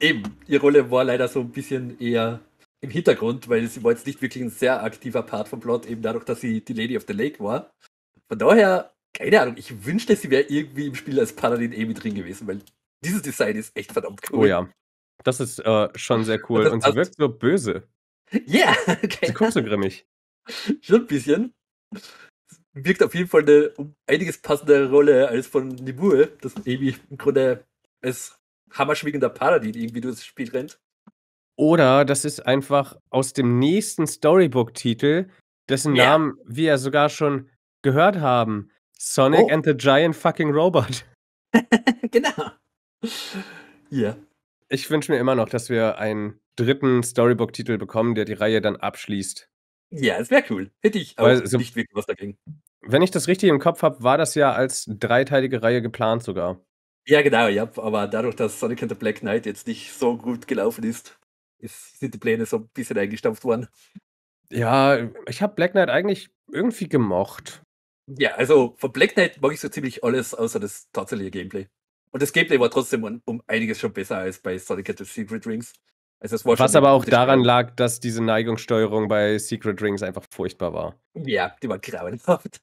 eben, ihre Rolle war leider so ein bisschen eher im Hintergrund, weil sie war jetzt nicht wirklich ein sehr aktiver Part vom Plot, eben dadurch, dass sie die Lady of the Lake war. Von daher, keine Ahnung, ich wünschte, sie wäre irgendwie im Spiel als Paladin eh mit drin gewesen, weil dieses Design ist echt verdammt cool. Oh ja,
das ist äh, schon sehr cool. Und, und sie wirkt so böse. Ja, yeah, [LAUGHS] okay. Sie guckt so grimmig.
Schon ein bisschen wirkt auf jeden Fall eine um einiges passendere Rolle als von Nibue, das irgendwie im Grunde als hammerschwiegender Paladin irgendwie durch das Spiel rennt.
Oder das ist einfach aus dem nächsten Storybook-Titel, dessen yeah. Namen wir ja sogar schon gehört haben. Sonic oh. and the Giant Fucking Robot. [LAUGHS] [LAUGHS] genau. Ja. Yeah. Ich wünsche mir immer noch, dass wir einen dritten Storybook-Titel bekommen, der die Reihe dann abschließt. Ja, es wäre cool. Hätte ich aber Weil, so, nicht wirklich was dagegen. Wenn ich das richtig im Kopf habe, war das ja als dreiteilige Reihe geplant sogar.
Ja, genau, ja. Aber dadurch, dass Sonic and the Black Knight jetzt nicht so gut gelaufen ist, ist sind die Pläne so ein bisschen eingestampft worden. Ja, ich habe Black Knight eigentlich irgendwie gemocht. Ja, also von Black Knight mag ich so ziemlich alles, außer das tatsächliche Gameplay. Und das Gameplay war trotzdem um, um einiges schon besser als bei Sonic and the Secret Rings. Was aber auch daran Sprung.
lag, dass diese Neigungssteuerung bei Secret Rings einfach furchtbar war.
Ja, die war grauenhaft.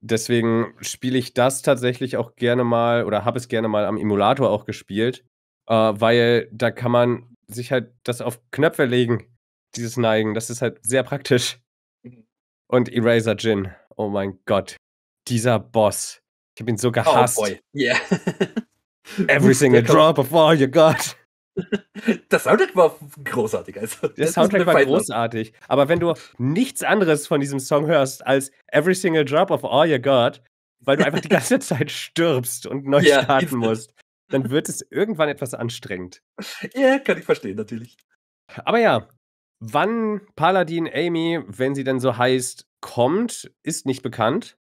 Deswegen spiele ich das tatsächlich auch gerne mal oder habe es gerne mal am Emulator auch gespielt, äh, weil da kann man sich halt das auf Knöpfe legen, dieses Neigen. Das ist halt sehr praktisch. Mhm. Und Eraser Jin, oh mein Gott, dieser Boss. Ich habe ihn so oh gehasst. Oh boy,
yeah. [LAUGHS] Every single drop of all you got. Das Soundtrack war großartig. Also, der Soundtrack war
großartig. Aber wenn du nichts anderes von diesem Song hörst als Every Single Drop of All You Got, weil du einfach die [LAUGHS] ganze Zeit stirbst und neu ja, starten musst, dann wird es irgendwann etwas anstrengend.
Ja, kann ich verstehen, natürlich.
Aber ja, wann Paladin Amy, wenn sie denn so heißt, kommt, ist nicht bekannt.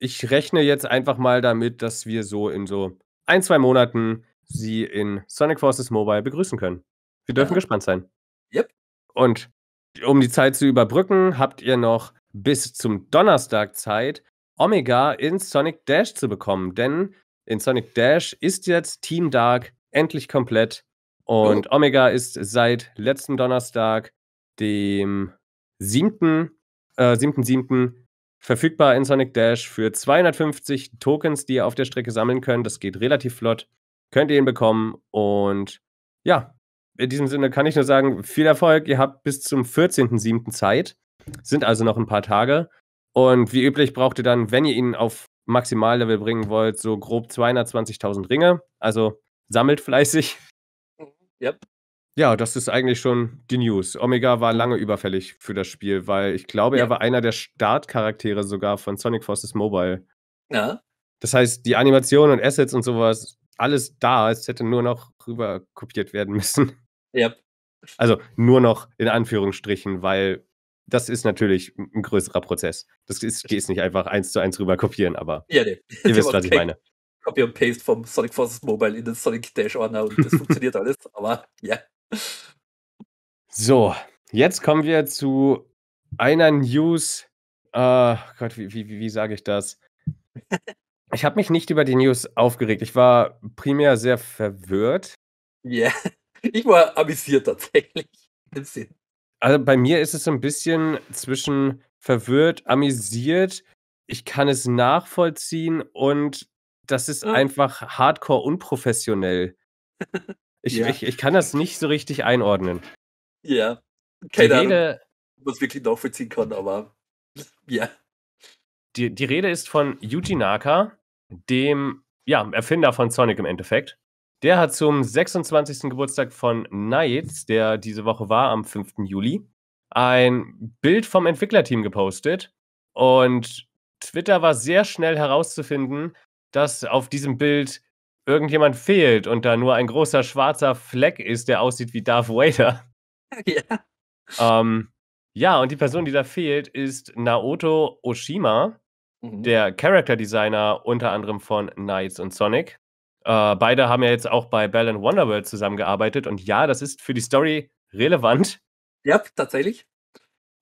Ich rechne jetzt einfach mal damit, dass wir so in so ein, zwei Monaten sie in Sonic Forces Mobile begrüßen können. Wir dürfen ja. gespannt sein. Yep. Und um die Zeit zu überbrücken, habt ihr noch bis zum Donnerstag Zeit, Omega in Sonic Dash zu bekommen. Denn in Sonic Dash ist jetzt Team Dark endlich komplett. Und oh. Omega ist seit letzten Donnerstag, dem 7.7., äh, 7. 7., verfügbar in Sonic Dash für 250 Tokens, die ihr auf der Strecke sammeln könnt. Das geht relativ flott könnt ihr ihn bekommen. Und ja, in diesem Sinne kann ich nur sagen, viel Erfolg. Ihr habt bis zum 14.07. Zeit. Sind also noch ein paar Tage. Und wie üblich braucht ihr dann, wenn ihr ihn auf Maximallevel bringen wollt, so grob 220.000 Ringe. Also sammelt fleißig.
Mhm. Yep.
Ja, das ist eigentlich schon die News. Omega war lange überfällig für das Spiel, weil ich glaube, ja. er war einer der Startcharaktere sogar von Sonic Forces Mobile. Ja. Das heißt, die Animationen und Assets und sowas alles da. Es hätte nur noch rüber kopiert werden müssen. Yep. [LAUGHS] Also nur noch in Anführungsstrichen, weil das ist natürlich ein größerer Prozess. Das ist, ist nicht einfach eins zu eins rüber kopieren, aber ja, nee. [LAUGHS] ihr wisst, was ich meine.
Copy und Paste vom Sonic Forces Mobile in den Sonic Dash Ordner und das funktioniert alles, [LAUGHS] aber ja.
So, jetzt kommen wir zu einer News. Uh, Gott, wie, wie, wie, wie sage ich das? Ich habe mich nicht über die News aufgeregt. Ich war primär sehr verwirrt.
Ja, yeah. [LAUGHS] ich war amüsiert tatsächlich. [LAUGHS]
Also bei mir ist es so ein bisschen zwischen verwirrt, amüsiert, ich kann es nachvollziehen und das ist mhm. einfach hardcore unprofessionell. [LAUGHS] Ich, ja. ich, ich, kann das nicht so richtig einordnen.
Ja, keine Ahnung, Rede, ob man es wirklich nachvollziehen kann, aber
ja. Die, die Rede ist von Yuji Naka, dem ja, Erfinder von Sonic im Endeffekt. Der hat zum 26. Geburtstag von Nights, der diese Woche war, am 5. Juli, ein Bild vom Entwicklerteam gepostet. Und Twitter war sehr schnell herauszufinden, dass auf diesem Bild irgendjemand fehlt und da nur ein großer schwarzer Fleck ist, der aussieht wie Darth Vader. [LAUGHS] Ja. Ähm, ja, und die Person, die da fehlt, ist Naoto Oshima. Mhm. der Character Designer unter anderem von Knights und Sonic. Äh, beide haben ja jetzt auch bei Bell and Wonderworld zusammengearbeitet und ja, das ist für die Story relevant. Ja, tatsächlich.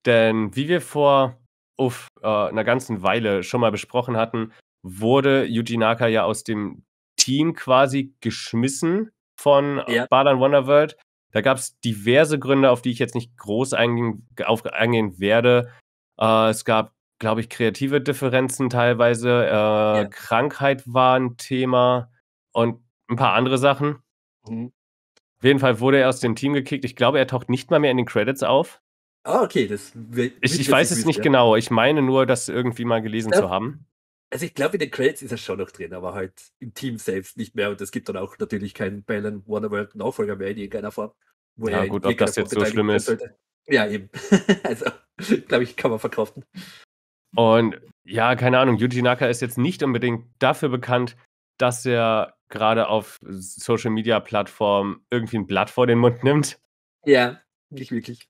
Denn wie wir vor uff, äh, einer ganzen Weile schon mal besprochen hatten, wurde Yuji Naka ja aus dem Team quasi geschmissen von ja. Bell and Wonderworld. Da gab es diverse Gründe, auf die ich jetzt nicht groß eingehen, auf, eingehen werde. Äh, es gab glaube ich, kreative Differenzen teilweise. Äh, ja. Krankheit war ein Thema und ein paar andere Sachen. Mhm. Auf jeden Fall wurde er aus dem Team gekickt. Ich glaube, er taucht nicht mal mehr in den Credits auf.
Ah, okay, das. ich, ich weiß es nicht ja. genau.
Ich meine nur, das irgendwie mal gelesen ja. zu haben.
Also ich glaube, in den Credits ist er schon noch drin, aber halt im Team selbst nicht mehr. Und es gibt dann auch natürlich keinen Balan Wonderworld Nachfolger mehr in irgendeiner Form. ja, gut, ob das jetzt so schlimm ist. Sollte. Ja, eben. [LAUGHS] also, glaube ich, kann man verkraften.
Und ja, keine Ahnung, Yuji Naka ist jetzt nicht unbedingt dafür bekannt, dass er gerade auf Social Media Plattformen irgendwie ein Blatt vor den Mund nimmt.
Ja, nicht wirklich.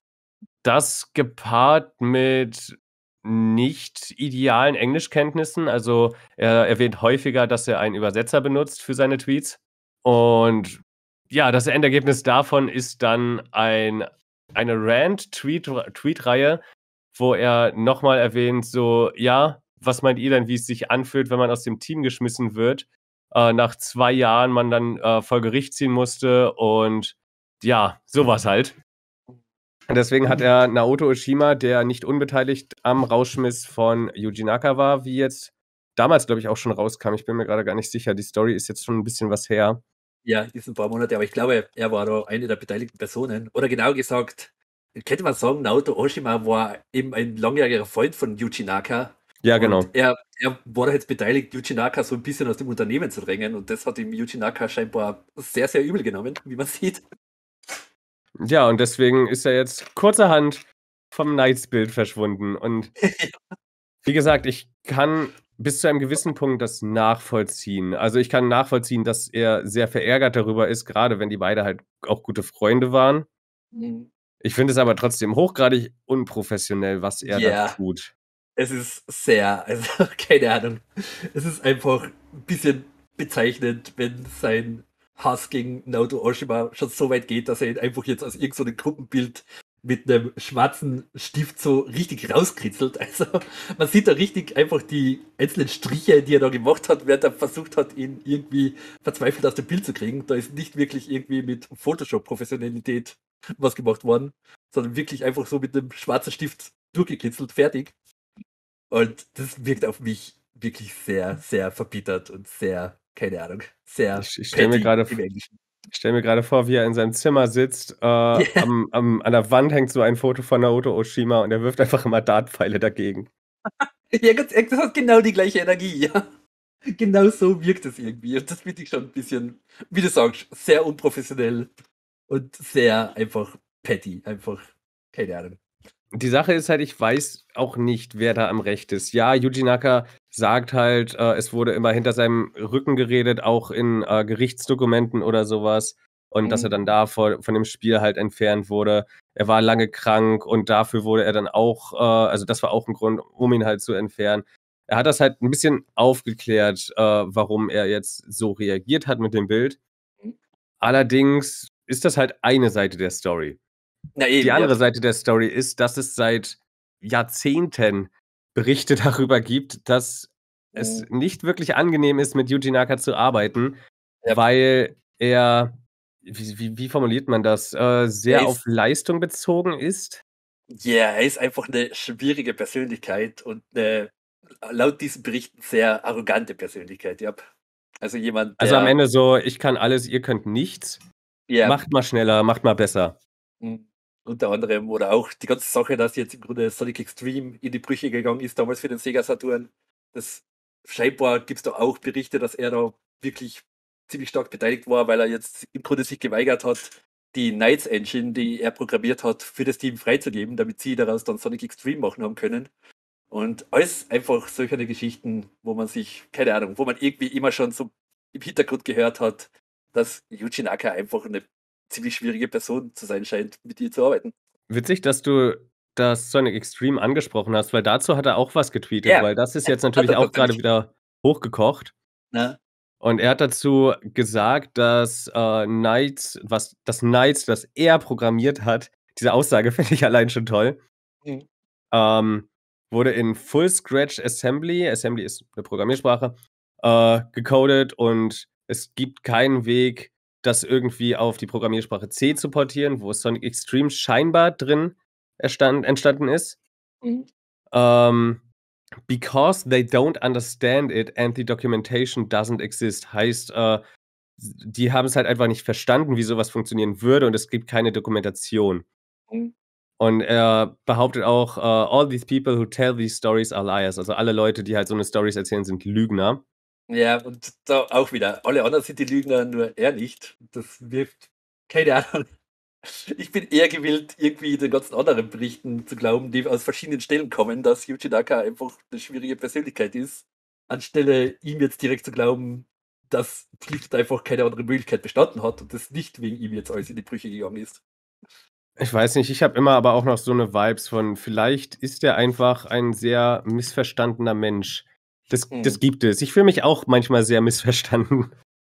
Das gepaart mit nicht idealen Englischkenntnissen. Also er erwähnt häufiger, dass er einen Übersetzer benutzt für seine Tweets. Und ja, das Endergebnis davon ist dann ein, eine Rant-Tweet-Reihe, wo er nochmal erwähnt, so, ja, was meint ihr denn, wie es sich anfühlt, wenn man aus dem Team geschmissen wird? Äh, nach zwei Jahren man dann äh, vor Gericht ziehen musste und ja, sowas halt. Deswegen hat er Naoto Oshima, der nicht unbeteiligt am Rauschmiss von Yuji Naka war, wie jetzt damals, glaube ich, auch schon rauskam. Ich bin mir gerade gar nicht sicher. Die Story ist jetzt schon ein bisschen was her.
Ja, die sind ein paar Monate, aber ich glaube, er war da eine der beteiligten Personen. Oder genau gesagt, könnte man sagen, Naoto Oshima war eben ein langjähriger Freund von Yuji Naka. Ja, genau. Er, er war da jetzt beteiligt, Yuji Naka so ein bisschen aus dem Unternehmen zu drängen und das hat ihm Yuji Naka scheinbar sehr, sehr übel genommen, wie man [LAUGHS] sieht.
Ja, und deswegen ist er jetzt kurzerhand vom Knights-Bild verschwunden. Und [LAUGHS] wie gesagt, ich kann bis zu einem gewissen Punkt das nachvollziehen. Also ich kann nachvollziehen, dass er sehr verärgert darüber ist, gerade wenn die beiden halt auch gute Freunde waren. Mhm. Ich finde es aber trotzdem hochgradig unprofessionell, was er yeah. da tut.
Es ist sehr, also [LAUGHS] keine Ahnung. Es ist einfach ein bisschen bezeichnend, wenn sein Hass gegen Naoto Oshima schon so weit geht, dass er ihn einfach jetzt aus irgendeinem Gruppenbild mit einem schwarzen Stift so richtig rauskritzelt. [LAUGHS] Also man sieht da richtig einfach die einzelnen Striche, die er da gemacht hat, während er versucht hat, ihn irgendwie verzweifelt aus dem Bild zu kriegen. Da ist nicht wirklich irgendwie mit Photoshop-Professionalität [LAUGHS] was gemacht worden, sondern wirklich einfach so mit einem schwarzen Stift durchgekitzelt, fertig. Und das wirkt auf mich wirklich sehr, sehr verbittert und sehr, keine Ahnung, sehr. Ich, ich stelle mir gerade
ich stelle mir gerade vor, wie er in seinem Zimmer sitzt. Äh, yeah. [LAUGHS] am, am, an der Wand hängt so ein Foto von Naoto Oshima und er wirft einfach immer Dartpfeile dagegen.
[LAUGHS] ja, ganz das hat genau die gleiche Energie, ja. Genau so wirkt es irgendwie. Und das finde ich schon ein bisschen, wie du sagst, sehr unprofessionell und sehr einfach petty, einfach, keine Ahnung.
Die Sache ist halt, ich weiß auch nicht, wer da am Recht ist. Ja, Yuji Naka sagt halt, äh, es wurde immer hinter seinem Rücken geredet, auch in äh, Gerichtsdokumenten oder sowas. Und mhm. dass er mhm. dann da vor, von dem Spiel halt entfernt wurde. Er war lange krank und dafür wurde er dann auch, äh, also das war auch ein Grund, um ihn halt zu entfernen. Er hat das halt ein bisschen aufgeklärt, äh, warum er jetzt so reagiert hat mit dem Bild. Mhm. Allerdings ist das halt eine Seite der Story. Na, eben, die andere ja. Seite der Story ist, dass es seit Jahrzehnten Berichte [LAUGHS] darüber gibt, dass mhm. es nicht wirklich angenehm ist, mit Yuji Naka zu arbeiten, ja. weil er, wie, wie, wie, formuliert man das, äh, sehr ist, auf Leistung bezogen ist.
Ja, yeah, er ist einfach eine schwierige Persönlichkeit und eine, laut diesen Berichten sehr arrogante Persönlichkeit, ja. Also jemand. also am Ende
so, ich kann alles, ihr könnt nichts. Yeah. Macht mal schneller, macht mal besser.
Mhm. Unter anderem oder auch die ganze Sache, dass jetzt im Grunde Sonic Extreme in die Brüche gegangen ist, damals für den Sega Saturn. Das scheinbar gibt es da auch Berichte, dass er da wirklich ziemlich stark beteiligt war, weil er jetzt im Grunde sich geweigert hat, die Knights Engine, die er programmiert hat, für das Team freizugeben, damit sie daraus dann Sonic Extreme machen haben können. Und alles einfach solche Geschichten, wo man sich, keine Ahnung, wo man irgendwie immer schon so im Hintergrund gehört hat, dass Yuji Naka einfach eine ziemlich schwierige Person zu sein scheint, mit ihr zu arbeiten.
Witzig, dass du das Sonic Extreme angesprochen hast, weil dazu hat er auch was getweetet, ja. weil das ist jetzt [LAUGHS] natürlich auch gerade wieder hochgekocht. Na? Und er hat dazu gesagt, dass äh, Knights, was das Knights, das er programmiert hat, diese Aussage [LAUGHS] finde ich allein schon toll. Mhm. Ähm, wurde in Full Scratch Assembly, Assembly ist eine Programmiersprache, äh, gecodet und es gibt keinen Weg, das irgendwie auf die Programmiersprache C zu portieren, wo Sonic Extreme scheinbar drin erstand, entstanden ist. Mhm. Ähm, because they don't understand it and the documentation doesn't exist, heißt, äh, die haben es halt einfach nicht verstanden, wie sowas funktionieren würde und es gibt keine Dokumentation. Mhm. Und er behauptet auch, uh, all these people who tell these stories are liars. Also alle Leute, die halt so eine Stories erzählen, sind Lügner.
Ja, und da auch wieder, alle anderen sind die Lügner, nur er nicht. Das wirft keine Ahnung. Ich bin eher gewillt, irgendwie den ganzen anderen Berichten zu glauben, die aus verschiedenen Stellen kommen, dass Yuji Naka einfach eine schwierige Persönlichkeit ist, anstelle ihm jetzt direkt zu glauben, dass Clift einfach keine andere Möglichkeit bestanden hat und das nicht wegen ihm jetzt alles in die Brüche gegangen ist.
Ich weiß nicht, ich habe immer aber auch noch so eine Vibes von, vielleicht ist er einfach ein sehr missverstandener Mensch das, hm. das gibt es. Ich fühle mich auch manchmal sehr missverstanden.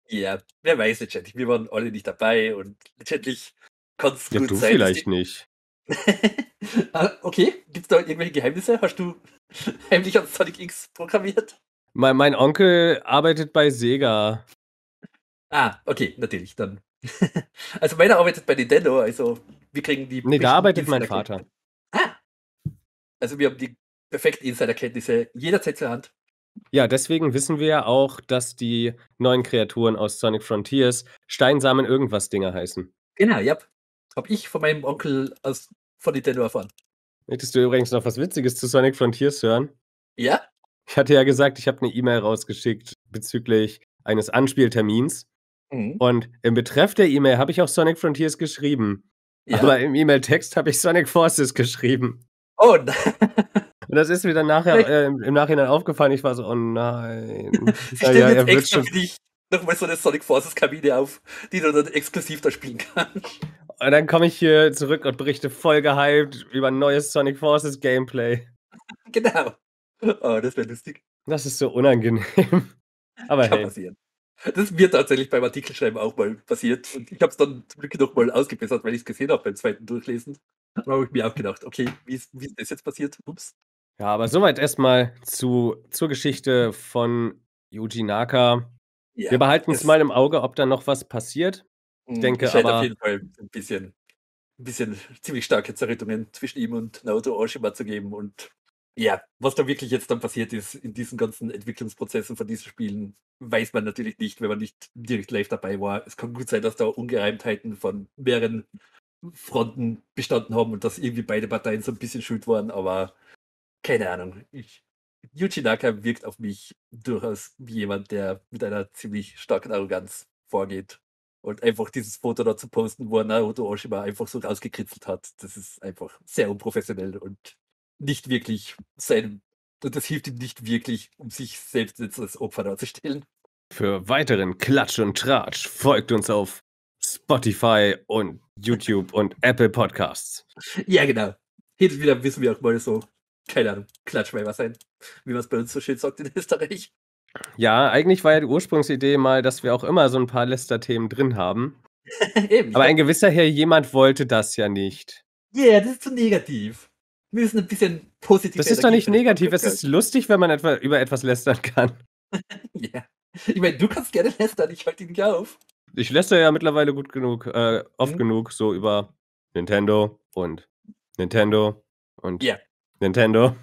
Ja, wer weiß letztendlich. Wir waren alle nicht dabei und letztendlich konnte es ja, gut du sein. Vielleicht
nicht. [LAUGHS]
Ah, okay, gibt es da irgendwelche Geheimnisse? Hast du [LAUGHS] heimlich an Sonic X programmiert?
Mein, mein Onkel arbeitet bei Sega.
Ah, okay, natürlich, dann. [LAUGHS] also meiner arbeitet bei Nintendo, also wir kriegen die. Nee, da arbeitet mein Vater. Ah! Also wir haben die perfekten Insiderkenntnisse jederzeit zur Hand.
Ja, deswegen wissen wir ja auch, dass die neuen Kreaturen aus Sonic Frontiers Steinsamen irgendwas Dinger heißen.
Genau, ja. Hab ich von meinem Onkel aus, von Nintendo erfahren.
Möchtest du übrigens noch was Witziges zu Sonic Frontiers hören? Ja. Ich hatte ja gesagt, ich habe eine E-Mail rausgeschickt bezüglich eines Anspieltermins. Mhm. Und im Betreff der E-Mail habe ich auch Sonic Frontiers geschrieben. Ja. Aber im E-Mail-Text habe ich Sonic Forces geschrieben. Oh, [LAUGHS] Und das ist mir dann nachher, äh, im Nachhinein aufgefallen. Ich war so, oh nein. [LAUGHS] Sie stellen ja, jetzt extra für
dich nochmal so eine Sonic Forces Kabine auf, die du dann exklusiv da spielen kannst.
Und dann komme ich hier zurück und berichte voll gehypt über ein neues Sonic Forces Gameplay.
[LAUGHS] Genau. Oh, das wäre lustig.
Das ist so unangenehm. [LAUGHS] Aber Kann hey.
passieren. Das ist mir tatsächlich beim Artikelschreiben auch mal passiert. Und ich habe es dann zum Glück nochmal ausgebessert, weil ich es gesehen habe beim zweiten Durchlesen. Da habe ich mir auch gedacht, okay, wie ist, wie ist das jetzt passiert? Ups.
Ja, aber soweit erstmal zu, zur Geschichte von Yuji Naka. Ja, Wir behalten es mal im Auge, ob da noch was passiert. Ich hm, denke ich aber. auf jeden
Fall ein bisschen, ein bisschen ziemlich starke Zerrüttungen zwischen ihm und Naoto Oshima zu geben. Und ja, was da wirklich jetzt dann passiert ist in diesen ganzen Entwicklungsprozessen von diesen Spielen, weiß man natürlich nicht, wenn man nicht direkt live dabei war. Es kann gut sein, dass da Ungereimtheiten von mehreren Fronten bestanden haben und dass irgendwie beide Parteien so ein bisschen schuld waren, aber keine Ahnung. Ich, Yuji Naka wirkt auf mich durchaus wie jemand, der mit einer ziemlich starken Arroganz vorgeht. Und einfach dieses Foto da zu posten, wo er Naruto Oshima einfach so rausgekritzelt hat, das ist einfach sehr unprofessionell und nicht wirklich sein. Und das hilft ihm nicht wirklich, um sich selbst jetzt als Opfer darzustellen.
Für weiteren Klatsch und Tratsch folgt uns auf Spotify und YouTube und Apple Podcasts.
Ja, genau. Hin wieder wissen wir auch mal so keine Ahnung, Klatschweiber sein, wie man es bei uns so schön sagt in Österreich.
Ja, eigentlich war ja die Ursprungsidee mal, dass wir auch immer so ein paar Läster-Themen drin haben. [LAUGHS] Eben, Aber ja. ein gewisser Herr jemand wollte das ja nicht.
Ja, yeah, das ist zu negativ. Wir müssen ein bisschen positiv Das ist doch nicht negativ, es ist
lustig, wenn man etwa, über etwas lästern kann. [LAUGHS]
ja. Ich meine, du kannst gerne lästern, ich halte ihn nicht auf.
Ich lästere ja mittlerweile gut genug, äh, oft mhm. genug so über Nintendo und Nintendo und yeah. Nintendo.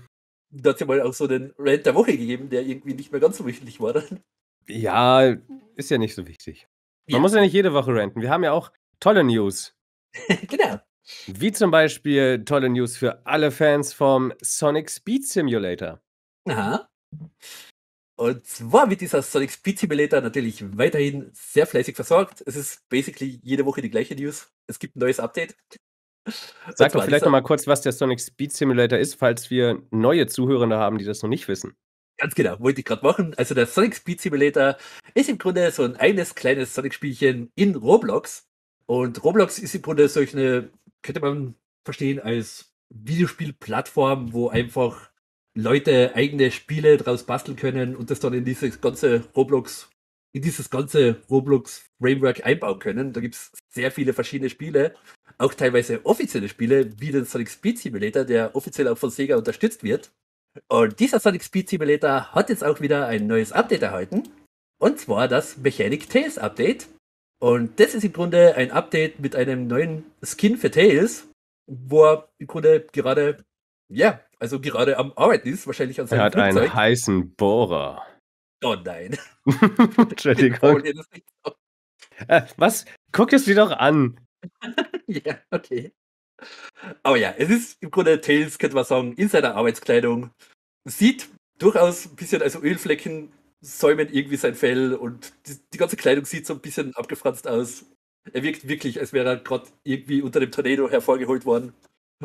Da hat ja mal auch so den Rant der Woche gegeben, der irgendwie nicht mehr ganz so wichtig war dann.
Ja, ist ja nicht so wichtig. Man muss ja nicht jede Woche ranten. Wir haben ja auch tolle News. [LAUGHS] genau. Wie zum Beispiel tolle News für alle Fans vom Sonic Speed Simulator.
Aha. Und zwar wird dieser Sonic Speed Simulator natürlich weiterhin sehr fleißig versorgt. Es ist basically jede Woche die gleiche News. Es gibt ein neues Update. Sag doch vielleicht nochmal
kurz, was der Sonic Speed Simulator ist, falls wir neue Zuhörende haben, die
das noch nicht wissen. Ganz genau, wollte ich gerade machen. Also der Sonic Speed Simulator ist im Grunde so ein eigenes kleines Sonic-Spielchen in Roblox. Und Roblox ist im Grunde solch eine, könnte man verstehen, als Videospielplattform, wo einfach Leute eigene Spiele draus basteln können und das dann in dieses ganze Roblox, in dieses ganze Roblox-Framework einbauen können. Da gibt es sehr viele verschiedene Spiele auch teilweise offizielle Spiele, wie den Sonic Speed Simulator, der offiziell auch von Sega unterstützt wird. Und dieser Sonic Speed Simulator hat jetzt auch wieder ein neues Update erhalten. Und zwar das Mechanic Tails Update. Und das ist im Grunde ein Update mit einem neuen Skin für Tails, wo er im Grunde gerade, ja, also gerade am Arbeiten ist, wahrscheinlich an seinem Er hat Flugzeug. einen
heißen Bohrer. Oh nein. [LAUGHS] Entschuldigung.
Äh, was? Guck es dir doch an. [LAUGHS] Ja, okay. Aber ja, es ist im Grunde Tails, könnte man sagen, in seiner Arbeitskleidung. Sieht durchaus ein bisschen, also Ölflecken säumen irgendwie sein Fell und die, die ganze Kleidung sieht so ein bisschen abgefranst aus. Er wirkt wirklich, als wäre er gerade irgendwie unter dem Tornado hervorgeholt worden,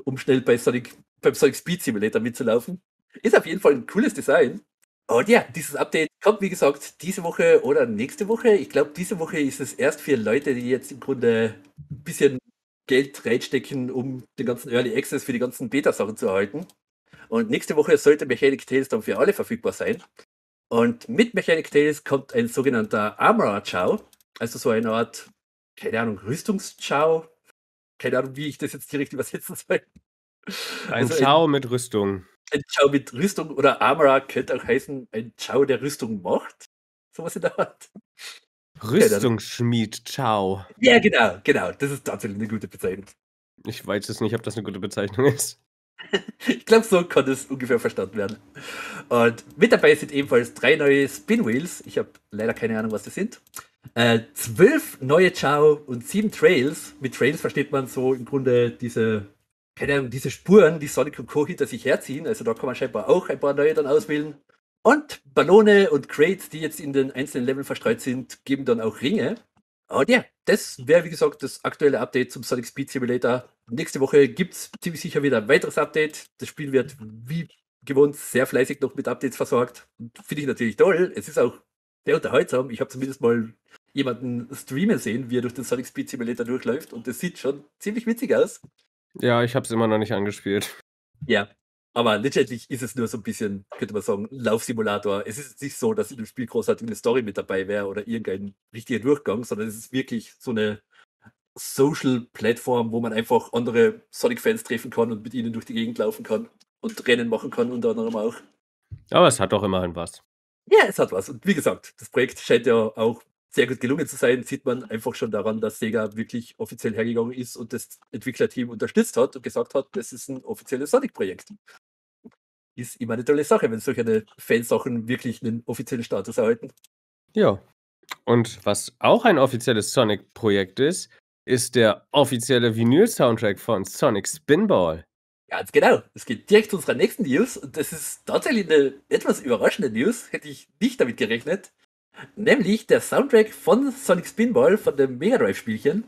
um schnell bei Sonic, beim Sonic Speed Simulator mitzulaufen. Ist auf jeden Fall ein cooles Design. Und ja, dieses Update Kommt, wie gesagt, diese Woche oder nächste Woche. Ich glaube, diese Woche ist es erst für Leute, die jetzt im Grunde ein bisschen Geld reinstecken, um den ganzen Early Access für die ganzen Beta-Sachen zu erhalten. Und nächste Woche sollte Mechanic Tales dann für alle verfügbar sein. Und mit Mechanic Tales kommt ein sogenannter Armorer-Chow, also so eine Art, keine Ahnung, Rüstungs-Chow. Keine Ahnung, wie ich das jetzt direkt übersetzen soll. Ein also Chow
mit Rüstung
ein Ciao mit Rüstung oder Amara könnte auch heißen, ein Ciao, der Rüstung macht. So was in der Art.
Rüstungsschmied Ciao.
Ja, genau, genau. Das ist tatsächlich eine gute Bezeichnung. Ich
weiß es nicht, ob das eine gute Bezeichnung ist.
[LAUGHS] ich glaube, so kann es ungefähr verstanden werden. Und mit dabei sind ebenfalls drei neue Spinwheels. Ich habe leider keine Ahnung, was das sind. Äh, zwölf neue Ciao und sieben Trails. Mit Trails versteht man so im Grunde diese keine Ahnung, diese Spuren, die Sonic und Co. hinter sich herziehen, also da kann man scheinbar auch ein paar neue dann auswählen. Und Ballone und Crates, die jetzt in den einzelnen Leveln verstreut sind, geben dann auch Ringe. Und ja, das wäre wie gesagt das aktuelle Update zum Sonic Speed Simulator. Nächste Woche gibt es ziemlich sicher wieder ein weiteres Update. Das Spiel wird wie gewohnt sehr fleißig noch mit Updates versorgt. Finde ich natürlich toll. Es ist auch sehr unterhaltsam. Ich habe zumindest mal jemanden streamen sehen, wie er durch den Sonic Speed Simulator durchläuft und das sieht schon ziemlich witzig aus.
Ja, ich habe es immer noch nicht angespielt.
Ja, aber letztendlich ist es nur so ein bisschen, könnte man sagen, Laufsimulator. Es ist nicht so, dass in dem Spiel großartig eine Story mit dabei wäre oder irgendein richtiger Durchgang, sondern es ist wirklich so eine Social-Plattform, wo man einfach andere Sonic-Fans treffen kann und mit ihnen durch die Gegend laufen kann und Rennen machen kann, unter anderem auch.
Aber es hat doch immerhin was.
Ja, es hat was. Und wie gesagt, das Projekt scheint ja auch sehr gut gelungen zu sein, sieht man einfach schon daran, dass Sega wirklich offiziell hergegangen ist und das Entwicklerteam unterstützt hat und gesagt hat, das ist ein offizielles Sonic-Projekt. Ist immer eine tolle Sache, wenn solche Fansachen wirklich einen offiziellen Status erhalten.
Ja. Und was auch ein offizielles Sonic-Projekt ist, ist der offizielle Vinyl-Soundtrack von
Sonic Spinball. Ganz genau. Es geht direkt zu unserer nächsten News und das ist tatsächlich eine etwas überraschende News. Hätte ich nicht damit gerechnet. Nämlich der Soundtrack von Sonic Spinball, von dem Mega Drive-Spielchen,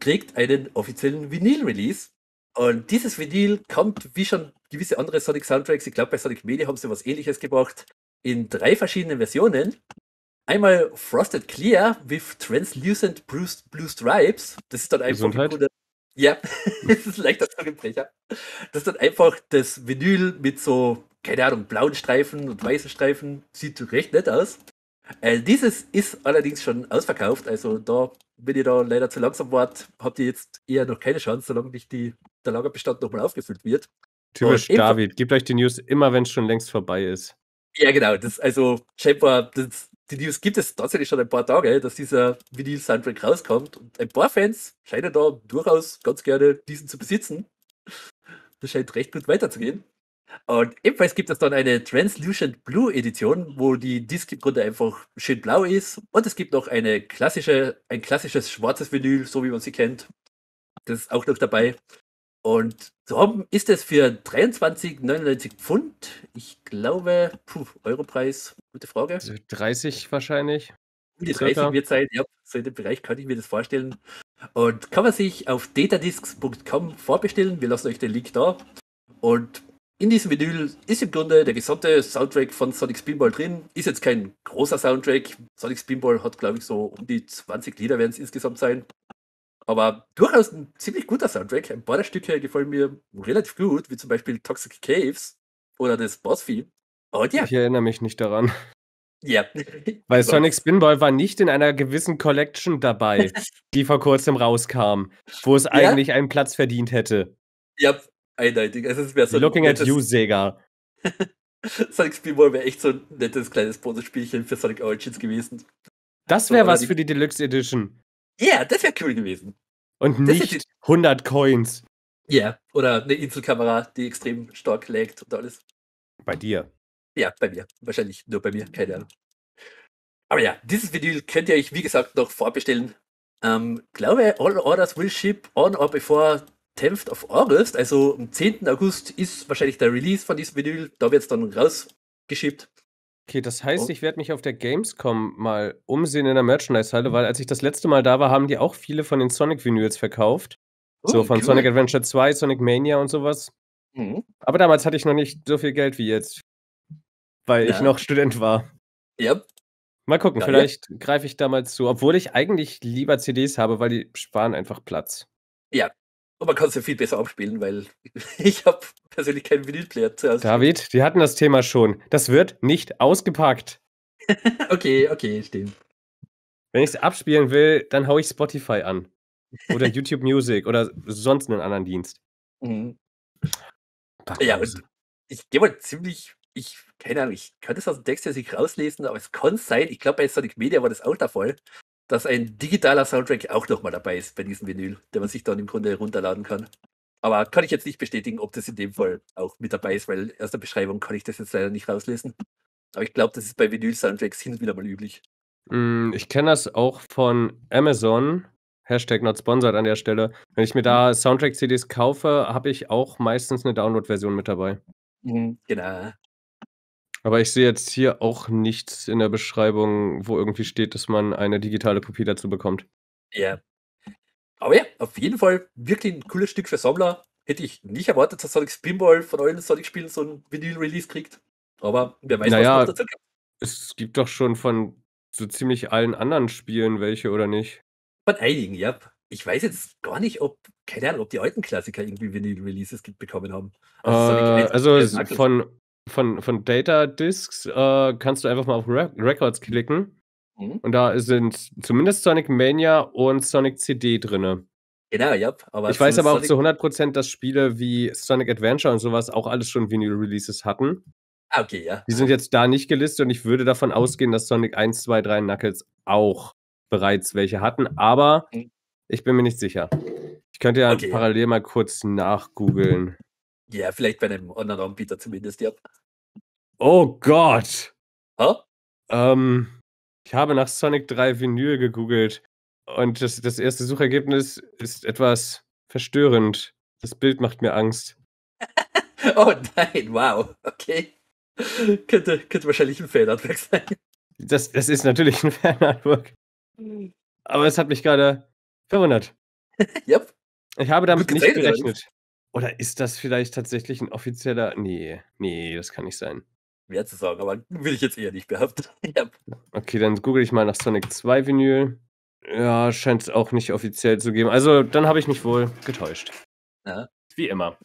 kriegt einen offiziellen Vinyl-Release. Und dieses Vinyl kommt wie schon gewisse andere Sonic Soundtracks, ich glaube bei Sonic Media haben sie was ähnliches gebracht, in drei verschiedenen Versionen. Einmal Frosted Clear with Translucent Blue, Blue Stripes. Das ist dann einfach. Ja, [LAUGHS] das ist leichter Zungenbrecher. Das ist dann einfach das Vinyl mit so, keine Ahnung, blauen Streifen und weißen Streifen. Sieht recht nett aus. Äh, dieses ist allerdings schon ausverkauft, also da, wenn ihr da leider zu langsam wart, habt ihr jetzt eher noch keine Chance, solange nicht die, der Lagerbestand nochmal aufgefüllt wird. Typisch und David,
gebt euch die News immer, wenn es schon längst vorbei
ist. Ja, genau. Das, also scheinbar, das, die News gibt es tatsächlich schon ein paar Tage, dass dieser Vinyl-Soundtrack rauskommt. Und ein paar Fans scheinen da durchaus ganz gerne diesen zu besitzen. Das scheint recht gut weiterzugehen. Und ebenfalls gibt es dann eine Translucent Blue Edition, wo die Diskgrunde einfach schön blau ist. Und es gibt noch eine klassische, ein klassisches schwarzes Vinyl, so wie man sie kennt. Das ist auch noch dabei. Und zu haben ist es für 23,99 Pfund. Ich glaube, puh, Europreis, gute Frage.
30 also wahrscheinlich. Die 30 wird
sein, ja, so in dem Bereich kann ich mir das vorstellen. Und kann man sich auf datadiscs.com vorbestellen. Wir lassen euch den Link da. Und in diesem Vinyl ist im Grunde der gesamte Soundtrack von Sonic Spinball drin. Ist jetzt kein großer Soundtrack. Sonic Spinball hat, glaube ich, so um die 20 Lieder werden es insgesamt sein. Aber durchaus ein ziemlich guter Soundtrack. Ein paar der Stücke gefallen mir relativ gut, wie zum Beispiel Toxic Caves oder das Boss-Theme. Und ja. Ich
erinnere mich nicht daran.
Ja. [LAUGHS] Weil genau. Sonic
Spinball war nicht in einer gewissen Collection dabei, [LAUGHS] die vor kurzem rauskam, wo es ja. eigentlich einen Platz verdient hätte.
Ja, eindeutig. Also es wäre so Looking at you, Sega. [LAUGHS] Sonic Speedball wäre echt so ein nettes kleines Bonusspielchen für Sonic Origins gewesen. Das wäre so, was für die
Deluxe Edition.
Ja, yeah, das wäre cool gewesen.
Und nicht die... 100 Coins.
Ja, yeah. oder eine Inselkamera, die extrem stark laggt und alles. Bei dir. Ja, bei mir. Wahrscheinlich nur bei mir, keine Ahnung. Aber ja, dieses Video könnt ihr euch, wie gesagt, noch vorbestellen. Ähm, glaube, all orders will ship on or before 10th of August, also am 10. August ist wahrscheinlich der Release von diesem Vinyl, da wird es dann rausgeschippt. Okay, das heißt, oh. ich
werde mich auf der Gamescom mal umsehen in der Merchandise-Halle, weil als ich das letzte Mal da war, haben die auch viele von den Sonic-Vinyls verkauft. Oh, so von cool. Sonic Adventure 2, Sonic Mania und sowas. Mhm. Aber damals hatte ich noch nicht so viel Geld wie jetzt, weil ja. ich noch Student war. Ja. Mal gucken, ja, vielleicht ja. greife ich damals zu, obwohl ich eigentlich lieber CDs habe, weil die sparen einfach Platz.
Ja, und man kann es ja viel besser abspielen, weil [LAUGHS] ich habe persönlich keinen Vinylplayer zu Hause.
David, die hatten das Thema schon. Das wird nicht ausgepackt. [LAUGHS]
okay, okay, stimmt.
Wenn ich es abspielen will, dann haue ich Spotify an. Oder [LAUGHS] YouTube Music oder sonst einen anderen Dienst.
Mhm. Ja, und ich gehe mal ziemlich, ich, keine Ahnung, ich könnte es aus dem Text jetzt nicht rauslesen, aber es kann sein, ich glaube bei Sonic Media war das auch der Fall, dass ein digitaler Soundtrack auch nochmal dabei ist bei diesem Vinyl, den man sich dann im Grunde herunterladen kann. Aber kann ich jetzt nicht bestätigen, ob das in dem Fall auch mit dabei ist, weil aus der Beschreibung kann ich das jetzt leider nicht rauslesen. Aber ich glaube, das ist bei Vinyl-Soundtracks hin und wieder mal üblich.
Mm, ich kenne das auch von Amazon. Hashtag not sponsored an der Stelle. Wenn ich mir da Soundtrack-CDs kaufe, habe ich auch meistens eine Download-Version mit dabei.
Mhm, genau.
Aber ich sehe jetzt hier auch nichts in der Beschreibung, wo irgendwie steht, dass man eine digitale Kopie dazu bekommt.
Ja. Aber ja, auf jeden Fall wirklich ein cooles Stück für Sammler. Hätte ich nicht erwartet, dass Sonic Spinball von allen Sonic-Spielen so ein Vinyl-Release kriegt. Aber wer weiß, naja, was noch dazu
kommt. Es gibt doch schon von so ziemlich allen anderen Spielen welche, oder nicht?
Von einigen, ja. Ich weiß jetzt gar nicht, ob, keine Ahnung, ob die alten Klassiker irgendwie Vinyl-Releases bekommen haben. Also, äh, also
von, von, von Data Disks äh, kannst du einfach mal auf Re Records klicken. Mhm. Und da sind zumindest Sonic Mania und Sonic CD drinne. Genau, ja. Aber ich weiß aber auch Sonic zu 100%, dass Spiele wie Sonic Adventure und sowas auch alles schon Vinyl-Releases hatten.
Ah, okay, ja. Die
sind jetzt da nicht gelistet und ich würde davon mhm. ausgehen, dass Sonic 1, 2, 3 Knuckles auch bereits welche hatten, aber mhm. ich bin mir nicht sicher. Ich könnte ja okay, parallel ja. mal kurz nachgoogeln.
Ja, vielleicht bei einem anderen Anbieter zumindest, ja.
Oh Gott! Huh? Ähm, ich habe nach Sonic 3 Vinyl gegoogelt und das, das erste Suchergebnis ist etwas verstörend. Das Bild macht mir Angst.
[LAUGHS] oh nein, wow, okay. könnte, könnte wahrscheinlich ein Fanartwerk sein.
Das, das ist natürlich ein [LAUGHS] Fanartwork. Aber es hat mich gerade verwundert. [LAUGHS] yep. Ich habe damit nicht gerechnet. Oder ist das vielleicht tatsächlich ein offizieller. Nee, nee, das kann nicht sein.
Mehr zu sagen, aber will ich jetzt eher nicht behaupten. [LAUGHS]
ja. Okay, dann google ich mal nach Sonic 2 Vinyl. Ja, scheint es auch nicht offiziell zu geben. Also, dann habe ich mich wohl getäuscht. Aha. Wie immer.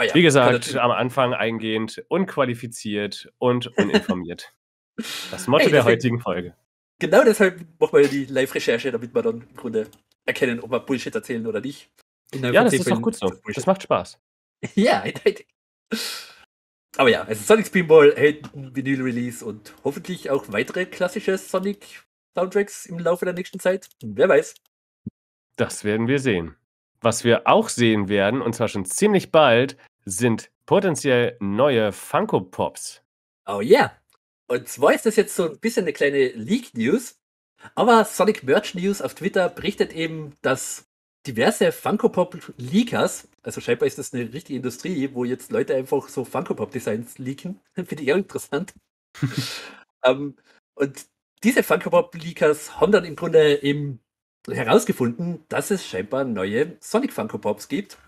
Oh ja, Wie gesagt, am Anfang eingehend, unqualifiziert und [LAUGHS] uninformiert. das Motto Ey, der heutigen Folge.
Genau deshalb macht man ja die Live-Recherche, damit wir dann im Grunde erkennen, ob wir Bullshit erzählen oder nicht ja, das ist doch gut so. Das macht Spaß. [LAUGHS] ja, eindeutig. Aber ja, also Sonic Spinball hält ein Vinyl-Release und hoffentlich auch weitere klassische Sonic-Soundtracks im Laufe der nächsten Zeit. Hm, wer weiß.
Das werden wir sehen. Was wir auch sehen werden, und zwar schon ziemlich bald, sind potenziell neue Funko Pops.
Oh ja. Yeah. Und zwar ist das jetzt so ein bisschen eine kleine Leak-News, aber Sonic Merch News auf Twitter berichtet eben, dass diverse Funko Pop Leakers, also scheinbar ist das eine richtige Industrie, wo jetzt Leute einfach so Funko Pop Designs leaken. [LAUGHS] Finde ich eher interessant. [LAUGHS] ähm, und diese Funko Pop Leakers haben dann im Grunde eben herausgefunden, dass es scheinbar neue Sonic Funko Pops gibt.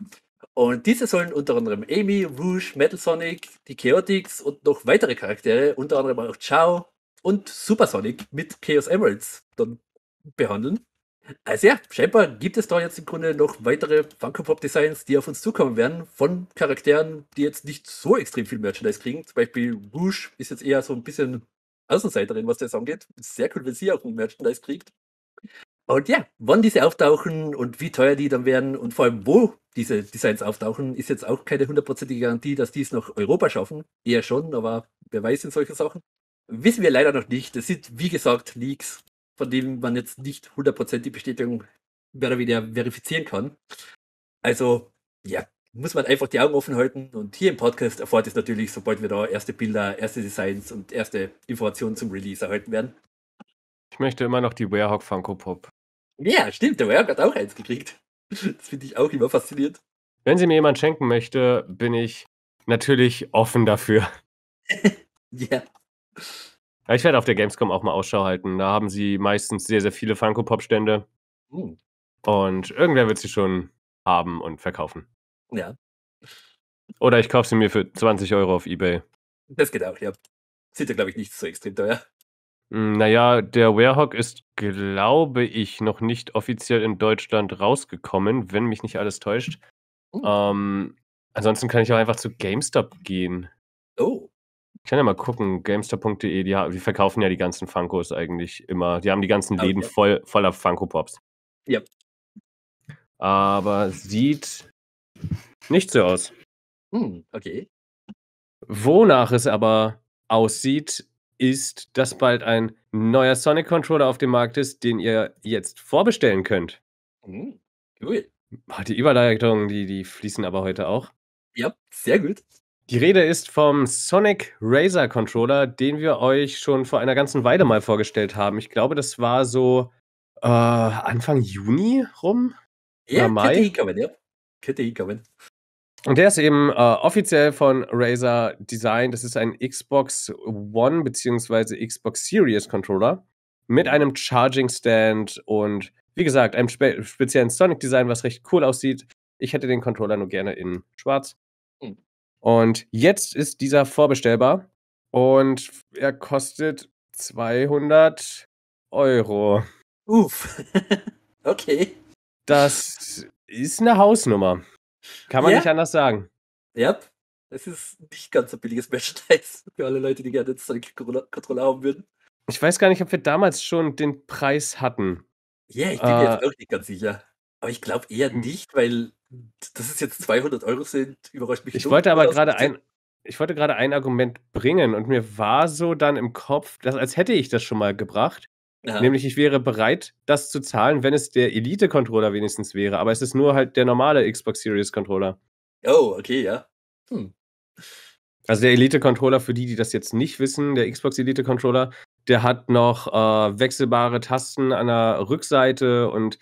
Und diese sollen unter anderem Amy, Rouge, Metal Sonic, die Chaotix und noch weitere Charaktere, unter anderem auch Chao und Supersonic mit Chaos Emeralds dann behandeln. Also ja, scheinbar gibt es da jetzt im Grunde noch weitere Funko Pop Designs, die auf uns zukommen werden, von Charakteren, die jetzt nicht so extrem viel Merchandise kriegen. Zum Beispiel Rouge ist jetzt eher so ein bisschen Außenseiterin, was das angeht. Sehr cool, wenn sie auch ein Merchandise kriegt. Und ja, wann diese auftauchen und wie teuer die dann werden und vor allem wo diese Designs auftauchen, ist jetzt auch keine hundertprozentige Garantie, dass die es nach Europa schaffen. Eher schon, aber wer weiß in solchen Sachen. Wissen wir leider noch nicht. Es sind, wie gesagt, Leaks von dem man jetzt nicht 100% die Bestätigung mehr oder weniger verifizieren kann. Also, ja, muss man einfach die Augen offen halten. Und hier im Podcast erfahrt es natürlich, sobald wir da erste Bilder, erste Designs und erste Informationen zum Release erhalten werden.
Ich möchte immer noch die Warehog Funko Pop.
Ja, stimmt, der Warehog hat auch eins gekriegt. Das finde ich auch immer faszinierend.
Wenn sie mir jemand schenken möchte, bin ich natürlich offen dafür. [LAUGHS] Ja. yeah. Ja, ich werde auf der Gamescom auch mal Ausschau halten. Da haben sie meistens sehr, sehr viele Funko-Pop-Stände. Uh. Und irgendwer wird sie schon haben und verkaufen. Ja. Oder ich kaufe sie mir für 20 Euro auf Ebay.
Das geht auch, ja. Sieht ja, glaube ich, nicht so extrem teuer.
Hm, naja, der Warehawk ist, glaube ich, noch nicht offiziell in Deutschland rausgekommen, wenn mich nicht alles täuscht. Mhm. Ähm, ansonsten kann ich auch einfach zu GameStop gehen. Ich kann ja mal gucken, gamester.de, die, die, verkaufen ja die ganzen Funkos eigentlich immer. Die haben die ganzen okay. Läden voll, voller Funko-Pops. Ja. Aber sieht nicht so aus.
Hm, okay.
Wonach es aber aussieht, ist, dass bald ein neuer Sonic Controller auf dem Markt ist, den ihr jetzt vorbestellen könnt.
Hm, Cool.
Ah, die Überleitungen, die, die fließen aber heute auch.
Ja, sehr gut.
Die Rede ist vom Sonic Razer Controller, den wir euch schon vor einer ganzen Weile mal vorgestellt haben. Ich glaube, das war so äh, Anfang Juni rum. Ja, Mai. könnte hinkommen,
ja. Könnte hinkommen.
Und der ist eben äh, offiziell von Razer Design. Das ist ein Xbox One bzw. Xbox Series Controller mit einem Charging Stand und wie gesagt, einem spe speziellen Sonic Design, was recht cool aussieht. Ich hätte den Controller nur gerne in schwarz. Und jetzt ist dieser vorbestellbar und er kostet 200 Euro. Uff. [LAUGHS] okay. Das ist eine Hausnummer. Kann man ja. nicht anders sagen.
Ja, yep. es ist nicht ganz so billiges Merchandise [LAUGHS] für alle Leute, die gerne Zeug-Controller haben würden.
Ich weiß gar nicht, ob wir damals schon den Preis hatten.
Ja, yeah, ich bin äh, jetzt auch nicht ganz sicher. Aber ich glaube eher hm. nicht, weil das ist jetzt 200 Euro sind, überrascht mich. Ich nur. wollte aber gerade ein,
ich wollte gerade ein Argument bringen und mir war so dann im Kopf, dass, als hätte ich das schon mal gebracht. Ja. Nämlich, ich wäre bereit, das zu zahlen, wenn es der Elite-Controller wenigstens wäre. Aber es ist nur halt der normale Xbox Series-Controller.
Oh, okay, ja. Hm.
Also der Elite-Controller, für die, die das jetzt nicht wissen, der Xbox Elite-Controller, der hat noch äh, wechselbare Tasten an der Rückseite und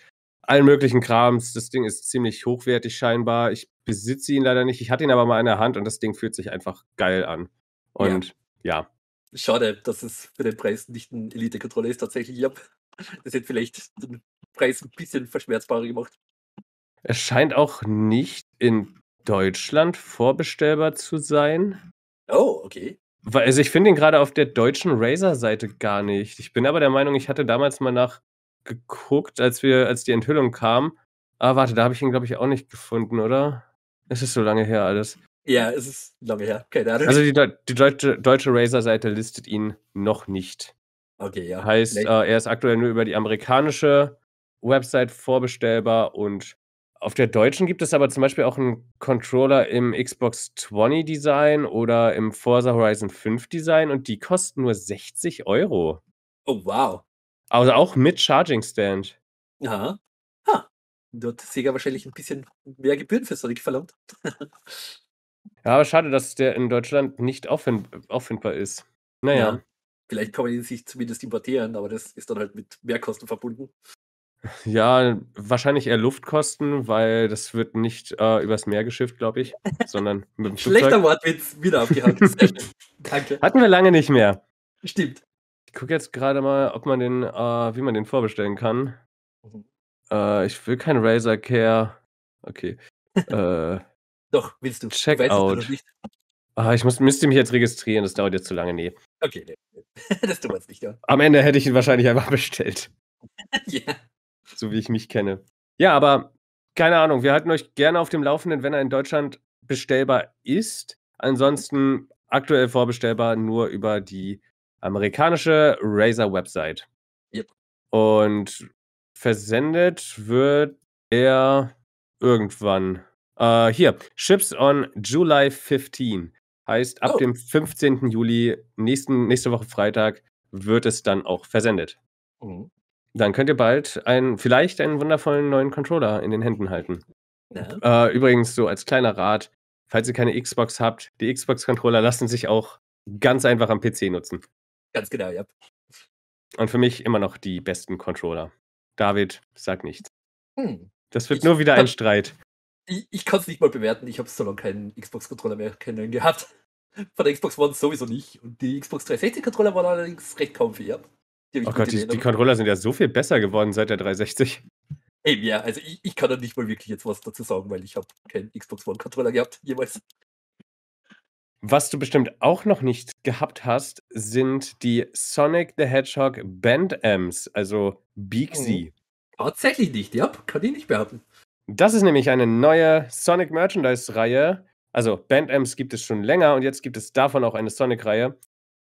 allen möglichen Krams. Das Ding ist ziemlich hochwertig scheinbar. Ich besitze ihn leider nicht. Ich hatte ihn aber mal in der Hand und das Ding fühlt sich einfach geil an. Und ja.
ja. Schade, dass es für den Preis nicht ein Elite-Controller ist tatsächlich. Ich [LAUGHS] das hätte vielleicht den Preis ein bisschen verschmerzbarer gemacht.
Er scheint auch nicht in Deutschland vorbestellbar zu sein.
Oh, okay.
Also ich finde ihn gerade auf der deutschen Razer-Seite gar nicht. Ich bin aber der Meinung, ich hatte damals mal nach geguckt, als wir, als die Enthüllung kam. Ah, warte, da habe ich ihn, glaube ich, auch nicht gefunden, oder? Es ist so lange her alles.
Ja, es ist lange her. Keine Ahnung. Also die,
die deutsche, deutsche Razer-Seite listet ihn noch nicht. Okay, ja. Heißt, äh, er ist aktuell nur über die amerikanische Website vorbestellbar und auf der deutschen gibt es aber zum Beispiel auch einen Controller im Xbox 20 Design oder im Forza Horizon 5 Design und die kosten nur 60 Euro. Oh, wow. Also auch mit Charging Stand.
Aha. Ha. Dort Sega wahrscheinlich ein bisschen mehr Gebühren für Sonic verlangt. [LAUGHS] ja,
aber schade, dass der in Deutschland nicht auffindbar ist. Naja. Ja.
Vielleicht kann man ihn sich zumindest importieren, aber das ist dann halt mit Mehrkosten verbunden. [LAUGHS]
Ja, wahrscheinlich eher Luftkosten, weil das wird nicht äh, übers Meer geschifft, glaube ich, [LAUGHS] sondern mit dem Schlechter Flugzeug. Wortwitz, wieder abgehakt. Danke. Hatten wir lange nicht mehr. Stimmt. Ich gucke jetzt gerade mal, ob man den, äh, wie man den vorbestellen kann. Mhm. Äh, ich will kein Razer Care. Okay. [LAUGHS] äh,
Doch, willst du? Checkout. Du
Ah, ich muss, müsste mich jetzt registrieren, das dauert jetzt zu lange, nee.
Okay, nee. [LAUGHS] das tut man jetzt nicht, ja.
Am Ende hätte ich ihn wahrscheinlich einfach [LAUGHS] bestellt. ja. So wie ich mich kenne. Ja, aber keine Ahnung, wir halten euch gerne auf dem Laufenden, wenn er in Deutschland bestellbar ist. Ansonsten aktuell vorbestellbar nur über die amerikanische Razer-Website. Yep. Und versendet wird er irgendwann. Äh, hier, Ships on July 15. Heißt, ab oh. dem 15. Juli, nächsten, nächste Woche Freitag, wird es dann auch versendet. Mhm. Dann könnt ihr bald einen, vielleicht einen wundervollen neuen Controller in den Händen halten.
Ja. Äh,
übrigens, so als kleiner Rat, falls ihr keine Xbox habt, die Xbox-Controller lassen sich auch ganz einfach am PC nutzen. Ganz genau, ja. Und für mich immer noch die besten Controller. David, sag nichts. Hm. Das wird ich nur wieder ein Streit.
Ich, ich kann es nicht mal bewerten. Ich habe so lange keinen Xbox-Controller mehr keinen gehabt. [LAUGHS] Von der Xbox One sowieso nicht. Und die Xbox 360-Controller waren allerdings recht kaum für ihr. oh Gott, die, die, Controller
sind ja so viel besser geworden seit der 360.
Eben ja, also ich, ich kann da nicht mal wirklich jetzt was dazu sagen, weil ich habe keinen Xbox One-Controller gehabt, jemals.
Was du bestimmt auch noch nicht gehabt hast, sind die Sonic the Hedgehog Band Amps, also Beaksy. Oh, tatsächlich nicht, ja, kann ich nicht behaupten. Das ist nämlich eine neue Sonic Merchandise-Reihe. Also Band Amps gibt es schon länger und jetzt gibt es davon auch eine Sonic-Reihe.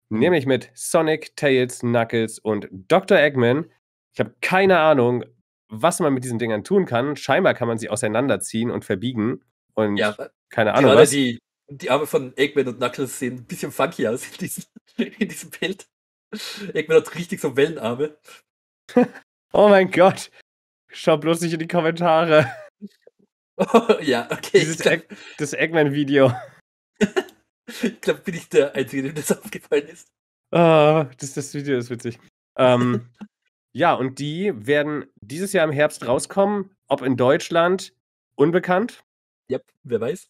Nämlich mit Sonic, Tails, Knuckles und Dr. Eggman. Ich habe keine Ahnung, was man mit diesen Dingern tun kann. Scheinbar kann man sie auseinanderziehen und verbiegen. Und ja, keine Ahnung. Gerade was. die
die Arme von Eggman und Knuckles sehen ein bisschen funky aus in, diesen, [LAUGHS] in diesem Bild. Eggman hat richtig so Wellenarme. [LAUGHS] oh mein Gott. Schau bloß nicht in die Kommentare. Oh, [LAUGHS] ja, okay. Dieses glaub,
Egg, das Eggman-Video. ich glaube, bin ich der Einzige, dem das aufgefallen ist. Oh, das, das Video ist witzig. Ähm, ja, und die werden dieses Jahr im Herbst rauskommen. Ob in Deutschland, unbekannt. Ja, yep, wer weiß.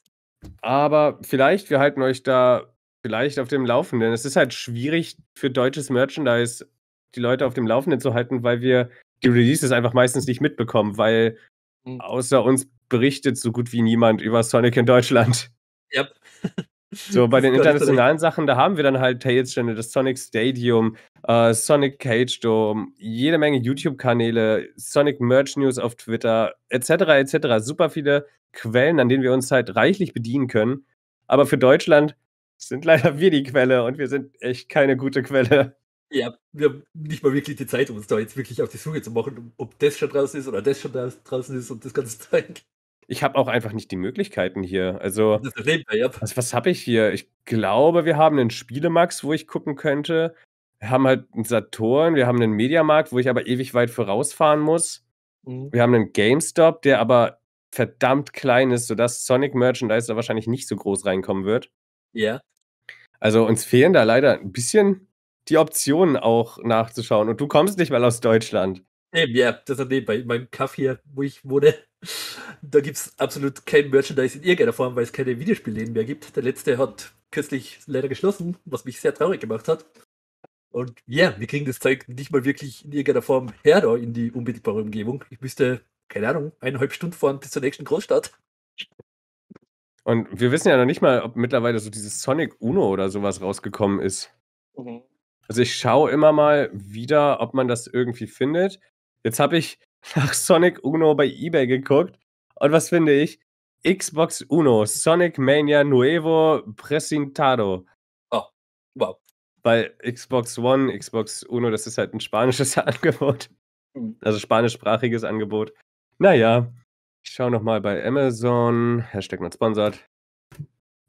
Aber vielleicht, wir halten euch da vielleicht auf dem Laufenden. Es ist halt schwierig für deutsches Merchandise die Leute auf dem Laufenden zu halten, weil wir die Releases einfach meistens nicht mitbekommen, weil mhm. außer uns berichtet so gut wie niemand über Sonic in Deutschland. Yep.
[LAUGHS] So, bei den internationalen
Sachen, da haben wir dann halt Tales-Channel, das Sonic Stadium, äh, Sonic Cage Dome, jede Menge YouTube-Kanäle, Sonic Merch News auf Twitter, etc., etc. Super viele Quellen, an denen wir uns halt reichlich bedienen können. Aber für Deutschland sind leider wir die Quelle und wir sind echt keine gute Quelle.
Ja, wir haben nicht mal wirklich die Zeit, um uns da jetzt wirklich auf die Suche zu machen, ob das schon draußen ist oder das schon draußen ist und das ganze [LAUGHS] Zeug
ich habe auch einfach nicht die Möglichkeiten hier. Also, wir, ja. was, was habe ich hier? Ich glaube, wir haben einen Spielemax, wo ich gucken könnte. Wir haben halt einen Saturn, wir haben einen Mediamarkt, wo ich aber ewig weit vorausfahren muss. Mhm. Wir haben einen GameStop, der aber verdammt klein ist, sodass Sonic Merchandise da wahrscheinlich nicht so groß reinkommen wird. Ja. Also uns fehlen da leider ein bisschen die Optionen auch nachzuschauen. Und du kommst nicht mal aus Deutschland.
Eben, ja, das ist bei meinem Kaff hier, wo ich wohne, da gibt es absolut kein Merchandise in irgendeiner Form, weil es keine Videospielläden mehr gibt. Der letzte hat kürzlich leider geschlossen, was mich sehr traurig gemacht hat. Und ja, yeah, wir kriegen das Zeug nicht mal wirklich in irgendeiner Form her da in die unmittelbare Umgebung. Ich müsste, keine Ahnung, eineinhalb Stunden fahren bis zur nächsten Großstadt.
Und wir wissen ja noch nicht mal, ob mittlerweile so dieses Sonic Uno oder sowas rausgekommen ist. Mhm. Also ich schaue immer mal wieder, ob man das irgendwie findet. Jetzt habe ich nach Sonic Uno bei eBay geguckt. Und was finde ich? Xbox Uno, Sonic Mania Nuevo Presentado. Oh, wow. Bei Xbox One, Xbox Uno, das ist halt ein spanisches [LAUGHS] Angebot. Hm. Also spanischsprachiges Angebot. Naja, ich schaue nochmal bei Amazon, Hashtag not sponsored.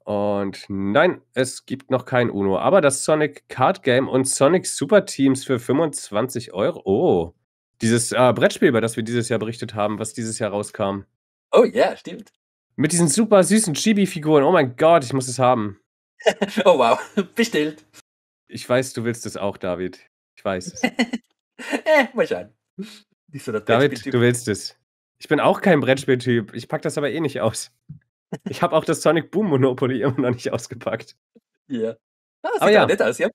Und nein, es gibt noch kein Uno, aber das Sonic Card Game und Sonic Super Teams für 25 Euro. Oh, dieses äh, Brettspiel, über das wir dieses Jahr berichtet haben, was dieses Jahr rauskam.
Oh ja, yeah, stimmt.
Mit diesen super süßen Chibi-Figuren. Oh mein Gott, ich muss es haben. [LAUGHS] oh wow, [LAUGHS] bestellt. Ich weiß, du willst es auch, David. Ich weiß es. [LAUGHS]
eh, mal schauen.
So David, du willst es. Ich bin auch kein Brettspieltyp. Ich packe das aber eh nicht aus. Ich habe auch das Sonic Boom Monopoly immer noch nicht ausgepackt.
Yeah. Ah, aber ja. Aber ja. nett aus, ja.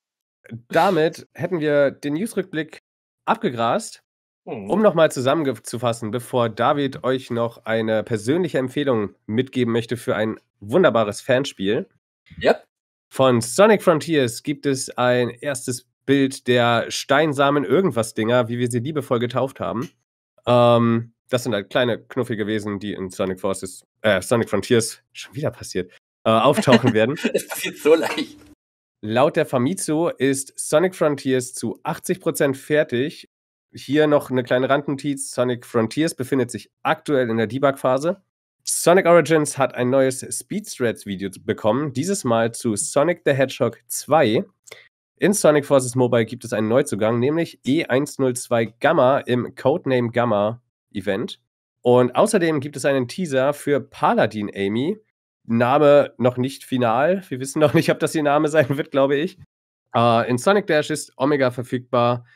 Damit hätten wir den Newsrückblick abgegrast. Um mhm. nochmal zusammenzufassen, bevor David euch noch eine persönliche Empfehlung mitgeben möchte für ein wunderbares Fanspiel. Yep. Von Sonic Frontiers gibt es ein erstes Bild der Steinsamen-Irgendwas-Dinger, wie wir sie liebevoll getauft haben. Ähm, das sind halt kleine knuffige Wesen, die in Sonic Forces, äh, Sonic Frontiers schon wieder passiert, äh, auftauchen [LAUGHS] werden. Es
passiert so leicht.
Laut der Famitsu ist Sonic Frontiers zu 80% fertig hier noch eine kleine Randnotiz. Sonic Frontiers befindet sich aktuell in der Debug-Phase. Sonic Origins hat ein neues Speedthreads-Video bekommen, dieses Mal zu Sonic the Hedgehog 2. In Sonic Forces Mobile gibt es einen Neuzugang, nämlich E102 Gamma im Codename Gamma Event. Und außerdem gibt es einen Teaser für Paladin Amy. Name noch nicht final. Wir wissen noch nicht, ob das ihr Name sein wird, glaube ich. Uh, in Sonic Dash ist Omega verfügbar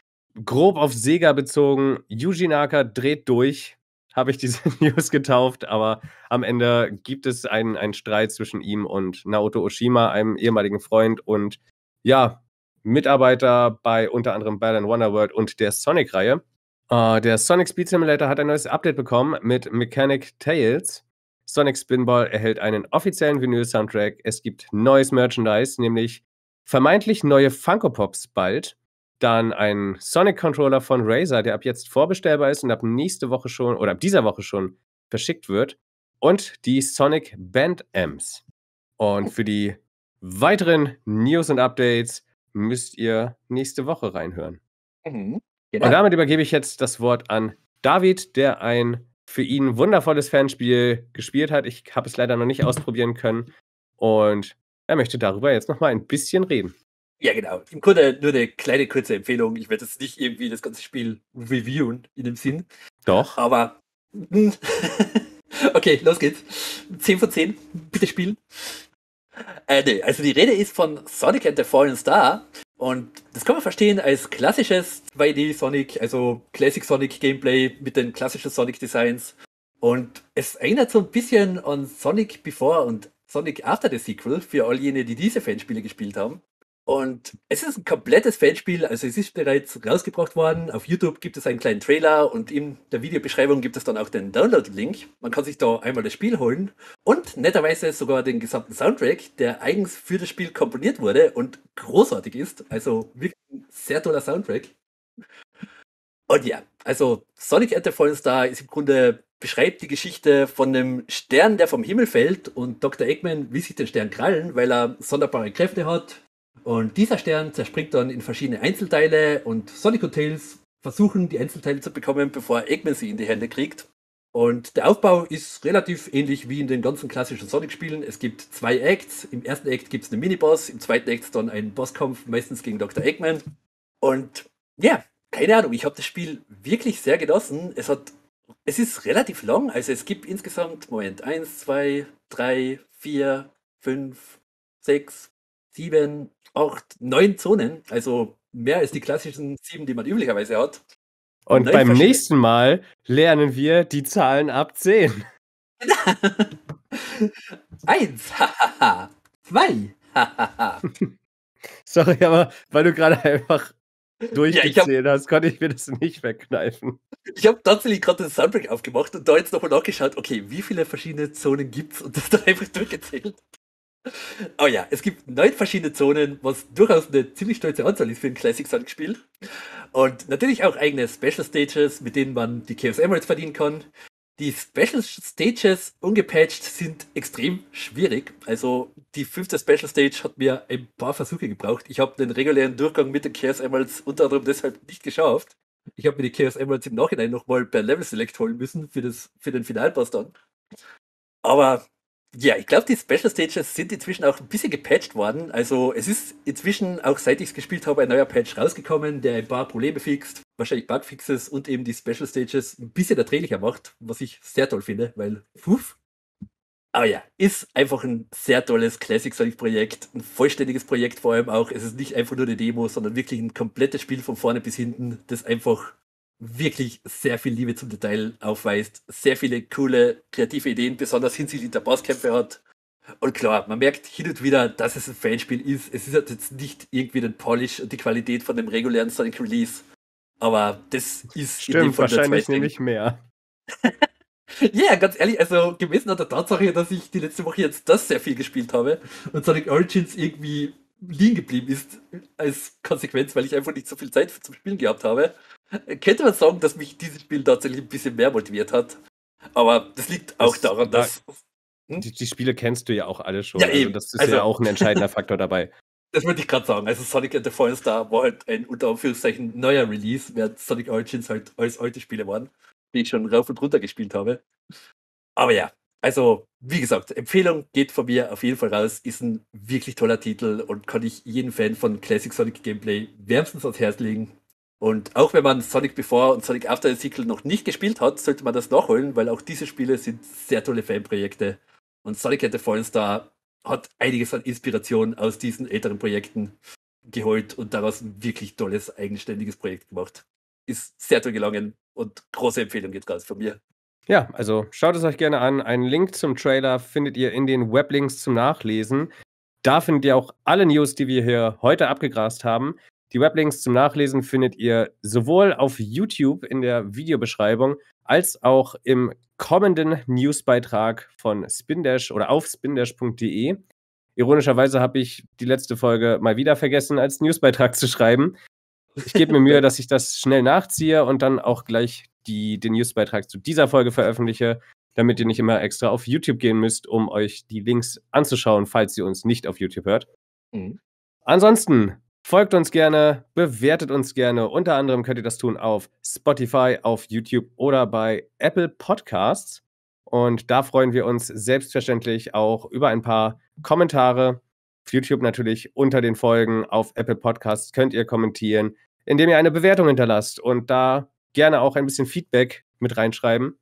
grob auf Sega bezogen. Yuji Naka dreht durch, habe ich diese [LAUGHS] News getauft, aber am Ende gibt es einen, einen Streit zwischen ihm und Naoto Oshima, einem ehemaligen Freund und ja, Mitarbeiter bei unter anderem Battle Wonderworld und der Sonic-Reihe. Uh, der Sonic Speed Simulator hat ein neues Update bekommen mit Mechanic Tails. Sonic Spinball erhält einen offiziellen Vinyl-Soundtrack. Es gibt neues Merchandise, nämlich vermeintlich neue Funko Pops bald. Dann ein Sonic Controller von Razer, der ab jetzt vorbestellbar ist und ab nächste Woche schon oder ab dieser Woche schon verschickt wird. Und die Sonic Band Amps. Und für die weiteren News und Updates müsst ihr nächste Woche reinhören.
Mhm, genau. Und damit
übergebe ich jetzt das Wort an David, der ein für ihn wundervolles Fanspiel gespielt hat. Ich habe es leider noch nicht ausprobieren können. Und er möchte darüber jetzt nochmal ein bisschen reden.
Ja, genau. Im Grunde nur eine kleine kurze Empfehlung. Ich werde jetzt nicht irgendwie das ganze Spiel reviewen in dem Sinn. Doch. Aber. Hm. [LAUGHS] okay, los geht's. 10 von 10. Bitte spielen. Äh, nee. Also die Rede ist von Sonic and the Fallen Star. Und das kann man verstehen als klassisches 2D Sonic, also Classic Sonic Gameplay mit den klassischen Sonic Designs. Und es erinnert so ein bisschen an Sonic Before und Sonic After the Sequel für all jene, die diese Fanspiele gespielt haben. Und es ist ein komplettes Fanspiel, also es ist bereits rausgebracht worden. Auf YouTube gibt es einen kleinen Trailer und in der Videobeschreibung gibt es dann auch den Download-Link. Man kann sich da einmal das Spiel holen und netterweise sogar den gesamten Soundtrack, der eigens für das Spiel komponiert wurde und großartig ist. Also wirklich ein sehr toller Soundtrack. Und ja, also Sonic and the Fallen Star ist im Grunde beschreibt die Geschichte von einem Stern, der vom Himmel fällt und Dr. Eggman will sich den Stern krallen, weil er sonderbare Kräfte hat und dieser Stern zerspringt dann in verschiedene Einzelteile und Sonic und Tails versuchen, die Einzelteile zu bekommen, bevor Eggman sie in die Hände kriegt. Und der Aufbau ist relativ ähnlich wie in den ganzen klassischen Sonic-Spielen. Es gibt zwei Acts. Im ersten Act gibt es einen Miniboss, im zweiten Act dann einen Bosskampf, meistens gegen Dr. Eggman. Und ja, yeah, keine Ahnung, ich habe das Spiel wirklich sehr genossen. Es hat, es ist relativ lang, also es gibt insgesamt, Moment, 1, 2, 3, 4, 5, 6, 7, auch neun Zonen, also mehr als die klassischen sieben, die man üblicherweise hat. Und, beim nächsten
Mal lernen wir die Zahlen ab zehn. [LAUGHS]
Eins, hahaha.
Zwei, hahaha. [LAUGHS] Sorry, aber weil du
gerade einfach durchgezählt ja, hab, hast, konnte ich mir das nicht wegkneifen. Ich habe tatsächlich gerade den Soundtrack aufgemacht und da jetzt nochmal nachgeschaut, okay, wie viele verschiedene Zonen gibt's und das da einfach durchgezählt. Oh [LAUGHS] ja, es gibt neun verschiedene Zonen, was durchaus eine ziemlich stolze Anzahl ist für ein Classic Sonic Spiel. Und natürlich auch eigene Special Stages, mit denen man die Chaos Emeralds verdienen kann. Die Special Stages ungepatcht sind extrem schwierig. Also die fünfte Special Stage hat mir ein paar Versuche gebraucht. Ich habe den regulären Durchgang mit den Chaos Emeralds unter anderem deshalb nicht geschafft. Ich habe mir die Chaos Emeralds im Nachhinein nochmal per Level Select holen müssen für, das, für den Finalpass dann. Aber ja, ich glaube, die Special Stages sind inzwischen auch ein bisschen gepatcht worden. Also es ist inzwischen, auch seit ich es gespielt habe, ein neuer Patch rausgekommen, der ein paar Probleme fixt, wahrscheinlich Bugfixes und eben die Special Stages ein bisschen erträglicher macht, was ich sehr toll finde, weil puff. Aber ja, ist einfach ein sehr tolles Classic-Sonic-Projekt, ein vollständiges Projekt vor allem auch. Es ist nicht einfach nur eine Demo, sondern wirklich ein komplettes Spiel von vorne bis hinten, das einfach wirklich sehr viel Liebe zum Detail aufweist, sehr viele coole kreative Ideen, besonders hinsichtlich der Bosskämpfe hat. Und klar, man merkt hin und wieder, dass es ein Fanspiel ist. Es ist halt jetzt nicht irgendwie den Polish und die Qualität von dem regulären Sonic Release. Aber das ist Stimmt, in dem Fall wahrscheinlich nämlich
mehr. [LAUGHS]
Ja, yeah, ganz ehrlich, also gemessen an der Tatsache, dass ich die letzte Woche jetzt das sehr viel gespielt habe und Sonic Origins irgendwie liegen geblieben ist als Konsequenz, weil ich einfach nicht so viel Zeit zum Spielen gehabt habe, könnte man sagen, dass mich dieses Spiel tatsächlich ein bisschen mehr motiviert hat. Aber das liegt auch das, daran, dass.
Hm? Die, die, Spiele kennst du ja auch alle schon. Ja, also eben. das ist also, ja auch ein entscheidender Faktor dabei. [LAUGHS]
Das würde ich gerade sagen. Also Sonic and the Star war halt ein unter Anführungszeichen neuer Release, während Sonic Origins halt alles alte Spiele waren, die ich schon rauf und runter gespielt habe. Aber ja, also wie gesagt, Empfehlung geht von mir auf jeden Fall raus. Ist ein wirklich toller Titel und kann ich jeden Fan von Classic Sonic Gameplay wärmstens ans Herz legen. Und auch wenn man Sonic Before und Sonic After the Sequel noch nicht gespielt hat, sollte man das nachholen, weil auch diese Spiele sind sehr tolle Fanprojekte. Und Sonic at the Fallen Star hat einiges an Inspiration aus diesen älteren Projekten geholt und daraus ein wirklich tolles, eigenständiges Projekt gemacht. Ist sehr toll gelungen und große Empfehlung geht raus von mir.
Ja, also schaut es euch gerne an. Einen Link zum Trailer findet ihr in den Weblinks zum Nachlesen. Da findet ihr auch alle News, die wir hier heute abgegrast haben. Die Weblinks zum Nachlesen findet ihr sowohl auf YouTube in der Videobeschreibung als auch im kommenden Newsbeitrag von Spindash oder auf spindash.de. Ironischerweise habe ich die letzte Folge mal wieder vergessen, als Newsbeitrag zu schreiben. Ich gebe mir Mühe, [LAUGHS] dass ich das schnell nachziehe und dann auch gleich die, den Newsbeitrag zu dieser Folge veröffentliche, damit ihr nicht immer extra auf YouTube gehen müsst, um euch die Links anzuschauen, falls ihr uns nicht auf YouTube hört. Mhm. Ansonsten Folgt uns gerne, bewertet uns gerne. Unter anderem könnt ihr das tun auf Spotify, auf YouTube oder bei Apple Podcasts. Und da freuen wir uns selbstverständlich auch über ein paar Kommentare. Auf YouTube natürlich unter den Folgen, auf Apple Podcasts könnt ihr kommentieren, indem ihr eine Bewertung hinterlasst und da gerne auch ein bisschen Feedback mit reinschreiben.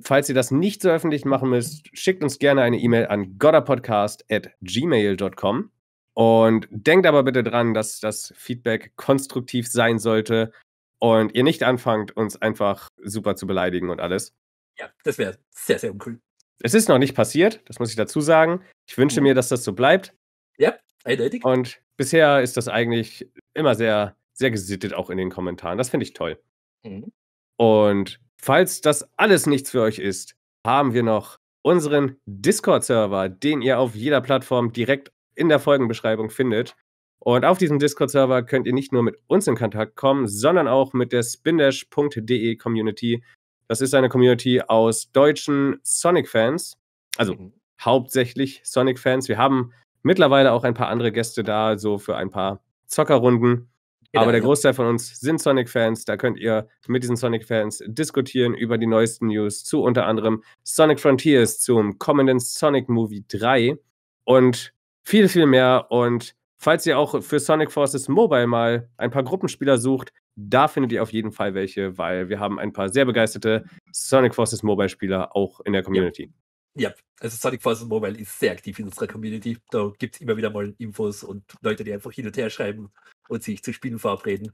Falls ihr das nicht so öffentlich machen müsst, schickt uns gerne eine E-Mail an godderpodcast@gmail.com. Und denkt aber bitte dran, dass das Feedback konstruktiv sein sollte und ihr nicht anfangt, uns einfach super zu beleidigen und alles.
Ja, das wäre sehr, sehr uncool.
Es ist noch nicht passiert, das muss ich dazu sagen. Ich wünsche mhm. mir, dass das so bleibt. Ja, eindeutig. Und bisher ist das eigentlich immer sehr, sehr gesittet auch in den Kommentaren. Das finde ich toll. Mhm. Und falls das alles nichts für euch ist, haben wir noch unseren Discord-Server, den ihr auf jeder Plattform direkt in der Folgenbeschreibung findet. Und auf diesem Discord-Server könnt ihr nicht nur mit uns in Kontakt kommen, sondern auch mit der spindash.de Community. Das ist eine Community aus deutschen Sonic-Fans, also mhm. hauptsächlich Sonic-Fans. Wir haben mittlerweile auch ein paar andere Gäste da, so für ein paar Zockerrunden. Aber der Großteil von uns sind Sonic-Fans. Da könnt ihr mit diesen Sonic-Fans diskutieren über die neuesten News zu unter anderem Sonic Frontiers, zum kommenden Sonic Movie 3 und viel, viel mehr. Und falls ihr auch für Sonic Forces Mobile mal ein paar Gruppenspieler sucht, da findet ihr auf jeden Fall welche, weil wir haben ein paar sehr begeisterte Sonic Forces Mobile Spieler auch in der Community.
Ja, also Sonic Forces Mobile ist sehr aktiv in unserer Community. Da gibt es immer wieder mal Infos und Leute, die einfach hin und her schreiben und sich zu Spielen verabreden.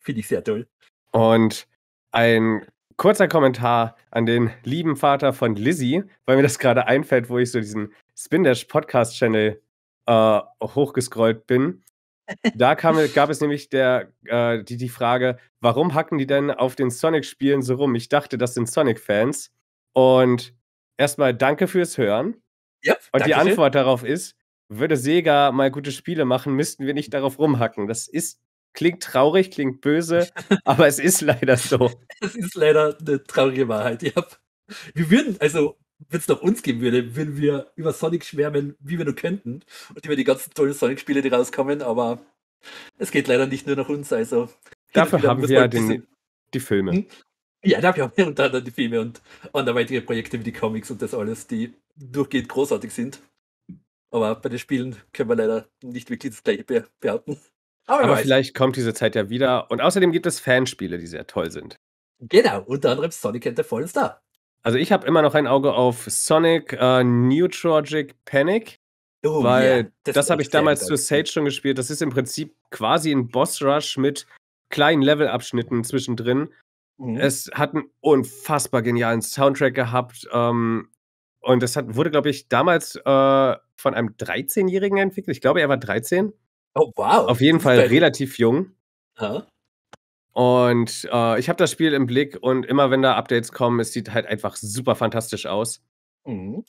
Finde ich sehr toll.
Und ein kurzer Kommentar an den lieben Vater von Lizzie, weil mir das gerade einfällt, wo ich so diesen Spindash Podcast Channel äh, hochgescrollt bin, da kam, gab es nämlich der, äh, die, die Frage, warum hacken die denn auf den Sonic-Spielen so rum? Ich dachte, das sind Sonic-Fans. Und erstmal danke fürs Hören.
Yep, und die Antwort
schön. darauf ist, würde Sega mal gute Spiele machen, müssten wir nicht darauf rumhacken. Das ist, klingt traurig, klingt böse, [LAUGHS] aber es ist leider so.
Es ist leider eine traurige Wahrheit, ja. Wir würden, also wenn es nach uns gehen würde, würden wir über Sonic schwärmen, wie wir nur könnten. Und über die ganzen tollen Sonic-Spiele, die rauskommen, aber es geht leider nicht nur nach uns. Also Dafür haben wir ja den, die Filme. Hm? Ja, dafür haben wir unter anderem die Filme und anderweitige Projekte wie die Comics und das alles, die durchgehend großartig sind. Aber bei den Spielen können wir leider nicht wirklich das gleiche be behaupten. Aber, Aber vielleicht
kommt diese Zeit ja wieder. Und außerdem gibt es Fanspiele, die sehr toll sind.
Genau, unter anderem Sonic and the Fallen Star.
Also ich habe immer noch ein Auge auf Sonic uh, äh, Neutrogic Panic. Oh, weil yeah, das, das habe ich damals zu Sage schon gespielt. Das ist im Prinzip quasi ein Boss Rush mit kleinen Levelabschnitten zwischendrin. Mhm. Es hat einen unfassbar genialen Soundtrack gehabt. Ähm, und das hat, wurde, glaube ich, damals äh, von einem 13-Jährigen entwickelt. Ich glaube, er war 13. Oh, wow. Auf jeden Fall relativ jung. Huh? Ah. Und äh, ich habe das Spiel im Blick und immer wenn da Updates kommen, es sieht halt einfach super fantastisch aus. Mhm.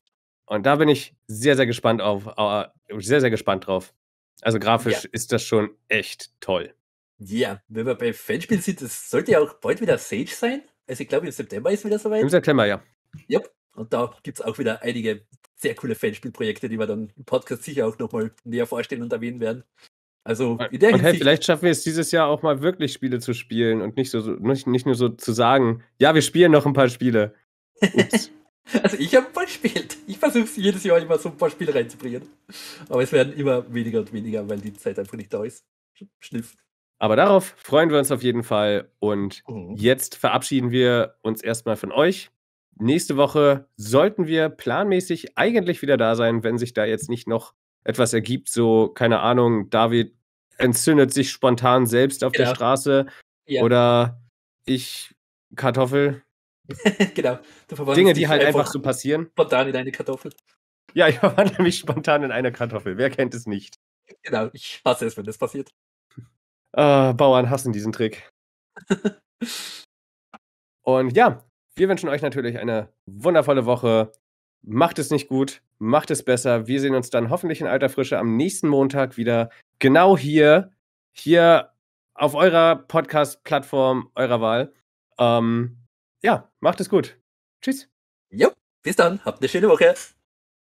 Und da bin ich sehr, sehr gespannt auf, äh, sehr, sehr gespannt drauf. Also grafisch ja. ist das schon echt toll.
Ja, wenn man bei Fanspielen sieht, das sollte ja auch bald wieder Sage sein. Also ich glaube im September ist wieder soweit. Im September, ja. Ja, und da gibt es auch wieder einige sehr coole Fanspielprojekte, die wir dann im Podcast sicher auch nochmal näher vorstellen und erwähnen werden. Also in der und hey,
vielleicht schaffen wir es dieses Jahr auch mal wirklich Spiele zu spielen und nicht so nicht, nicht nur so zu sagen, ja, wir spielen noch ein paar Spiele. [LAUGHS]
also ich habe ein paar gespielt. Ich versuche jedes Jahr immer so ein paar Spiele reinzubringen. Aber es werden immer weniger und weniger, weil die Zeit einfach nicht da ist. Schniff.
Aber darauf freuen wir uns auf jeden Fall. Und mhm. jetzt verabschieden wir uns erstmal von euch. Nächste Woche sollten wir planmäßig eigentlich wieder da sein, wenn sich da jetzt nicht noch etwas ergibt, so, keine Ahnung, David entzündet sich spontan selbst auf genau. der Straße ja. oder ich Kartoffel.
[LAUGHS] genau. Dinge, die halt einfach, einfach so passieren. Spontan in eine Kartoffel.
Ja, ich [LAUGHS] verwandle mich spontan in eine Kartoffel. Wer kennt es nicht? Genau, ich hasse
es, wenn das passiert.
Äh, Bauern hassen diesen Trick. [LAUGHS] Und ja, wir wünschen euch natürlich eine wundervolle Woche. Macht es nicht gut. Macht es besser. Wir sehen uns dann hoffentlich in alter Frische am nächsten Montag wieder. Genau hier. Hier auf eurer Podcast-Plattform eurer Wahl. Ähm, ja, macht es gut. Tschüss. Jo, bis dann. Habt eine schöne Woche.